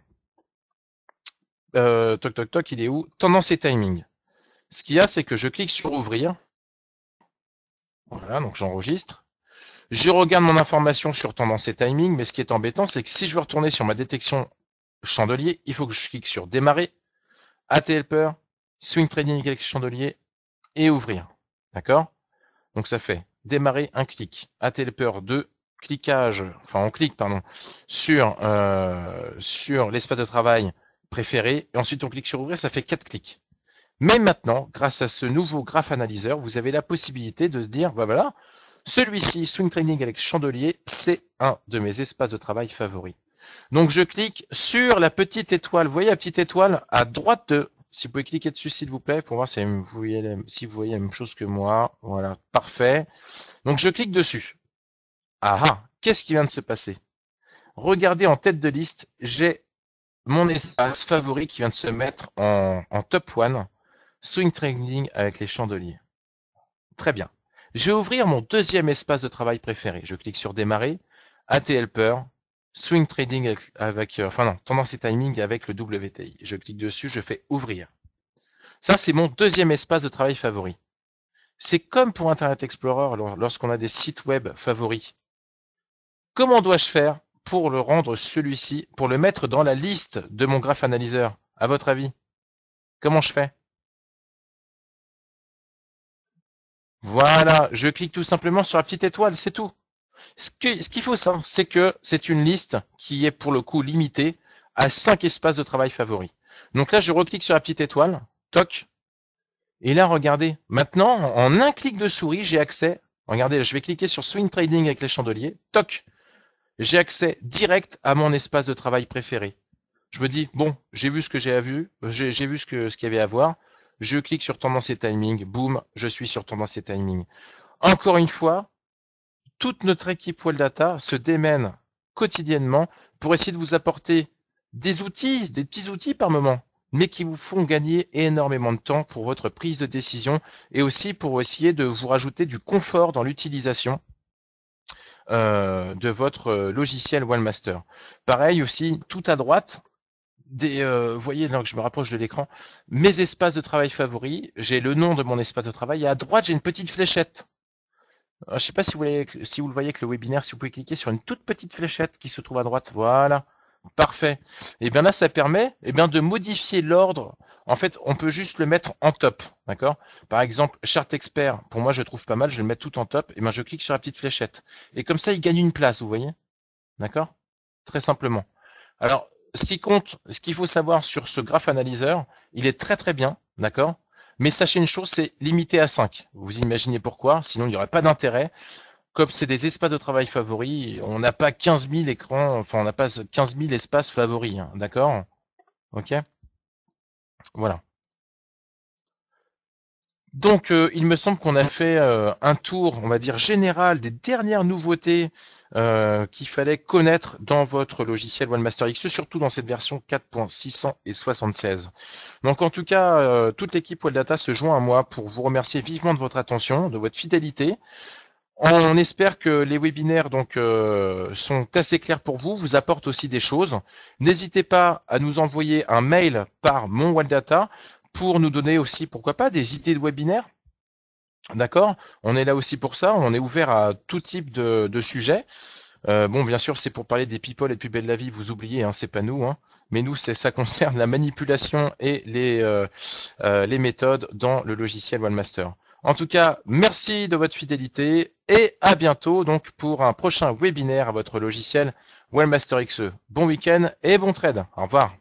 A: Euh, toc toc toc, il est où Tendance et timing. Ce qu'il y a, c'est que je clique sur ouvrir. Voilà, donc j'enregistre. Je regarde mon information sur tendance et timing, mais ce qui est embêtant, c'est que si je veux retourner sur ma détection chandelier, il faut que je clique sur démarrer, AT helper, swing trading avec chandelier et ouvrir. D'accord Donc ça fait démarrer un clic, peur de cliquage, enfin on clique pardon, sur, euh, sur l'espace de travail préféré, et ensuite on clique sur ouvrir, ça fait quatre clics. Mais maintenant, grâce à ce nouveau graph analyseur, vous avez la possibilité de se dire, bah voilà, celui-ci, swing training avec chandelier, c'est un de mes espaces de travail favoris. Donc je clique sur la petite étoile, vous voyez la petite étoile à droite de si vous pouvez cliquer dessus, s'il vous plaît, pour voir si vous, voyez la, si vous voyez même chose que moi. Voilà, parfait. Donc, je clique dessus. Ah, ah qu'est-ce qui vient de se passer Regardez en tête de liste, j'ai mon espace favori qui vient de se mettre en, en top 1, swing trading avec les chandeliers. Très bien. Je vais ouvrir mon deuxième espace de travail préféré. Je clique sur démarrer, AT Helper, swing trading avec, euh, enfin non, tendance et timing avec le WTI. Je clique dessus, je fais ouvrir. Ça, c'est mon deuxième espace de travail favori. C'est comme pour Internet Explorer, lorsqu'on a des sites web favoris. Comment dois-je faire pour le rendre celui-ci, pour le mettre dans la liste de mon graph analyseur, à votre avis Comment je fais Voilà, je clique tout simplement sur la petite étoile, c'est tout. Ce qu'il faut savoir, c'est que c'est une liste qui est pour le coup limitée à cinq espaces de travail favoris. Donc là, je reclique sur la petite étoile, toc, et là, regardez, maintenant, en un clic de souris, j'ai accès, regardez, je vais cliquer sur Swing Trading avec les chandeliers, toc, j'ai accès direct à mon espace de travail préféré. Je me dis, bon, j'ai vu ce que j'ai à vu, j'ai vu ce qu'il ce y avait à voir, je clique sur tendance et timing, boum, je suis sur tendance et timing. Encore une fois, toute notre équipe Wall Data se démène quotidiennement pour essayer de vous apporter des outils, des petits outils par moment, mais qui vous font gagner énormément de temps pour votre prise de décision et aussi pour essayer de vous rajouter du confort dans l'utilisation euh, de votre euh, logiciel Wallmaster. Pareil aussi, tout à droite, des, euh, vous voyez, là que je me rapproche de l'écran, mes espaces de travail favoris, j'ai le nom de mon espace de travail et à droite, j'ai une petite fléchette. Euh, je ne sais pas si vous, si vous le voyez avec le webinaire, si vous pouvez cliquer sur une toute petite fléchette qui se trouve à droite. Voilà. Parfait. Et eh bien là, ça permet eh bien, de modifier l'ordre. En fait, on peut juste le mettre en top. D'accord Par exemple, Chart expert, pour moi, je trouve pas mal, je le mets tout en top. Et eh bien, je clique sur la petite fléchette. Et comme ça, il gagne une place, vous voyez D'accord Très simplement. Alors, ce qui compte, ce qu'il faut savoir sur ce graph analyseur, il est très très bien. D'accord mais sachez une chose, c'est limité à 5. Vous imaginez pourquoi Sinon, il n'y aurait pas d'intérêt. Comme c'est des espaces de travail favoris, on n'a pas 15 000 écrans, enfin, on n'a pas 15 000 espaces favoris, hein. d'accord Ok Voilà. Donc, euh, il me semble qu'on a fait euh, un tour, on va dire général, des dernières nouveautés euh, qu'il fallait connaître dans votre logiciel OneMaster X, surtout dans cette version 4.676. Donc, en tout cas, toute l'équipe Wildata se joint à moi pour vous remercier vivement de votre attention, de votre fidélité. On espère que les webinaires donc sont assez clairs pour vous, vous apportent aussi des choses. N'hésitez pas à nous envoyer un mail par mon Wildata pour nous donner aussi, pourquoi pas, des idées de webinaire, D'accord On est là aussi pour ça, on est ouvert à tout type de, de sujet. Euh, bon, bien sûr, c'est pour parler des people et de plus belle la vie, vous oubliez, hein, c'est pas nous. Hein. Mais nous, ça concerne la manipulation et les, euh, euh, les méthodes dans le logiciel OneMaster. En tout cas, merci de votre fidélité et à bientôt donc pour un prochain webinaire à votre logiciel OneMaster XE. Bon week-end et bon trade. Au revoir.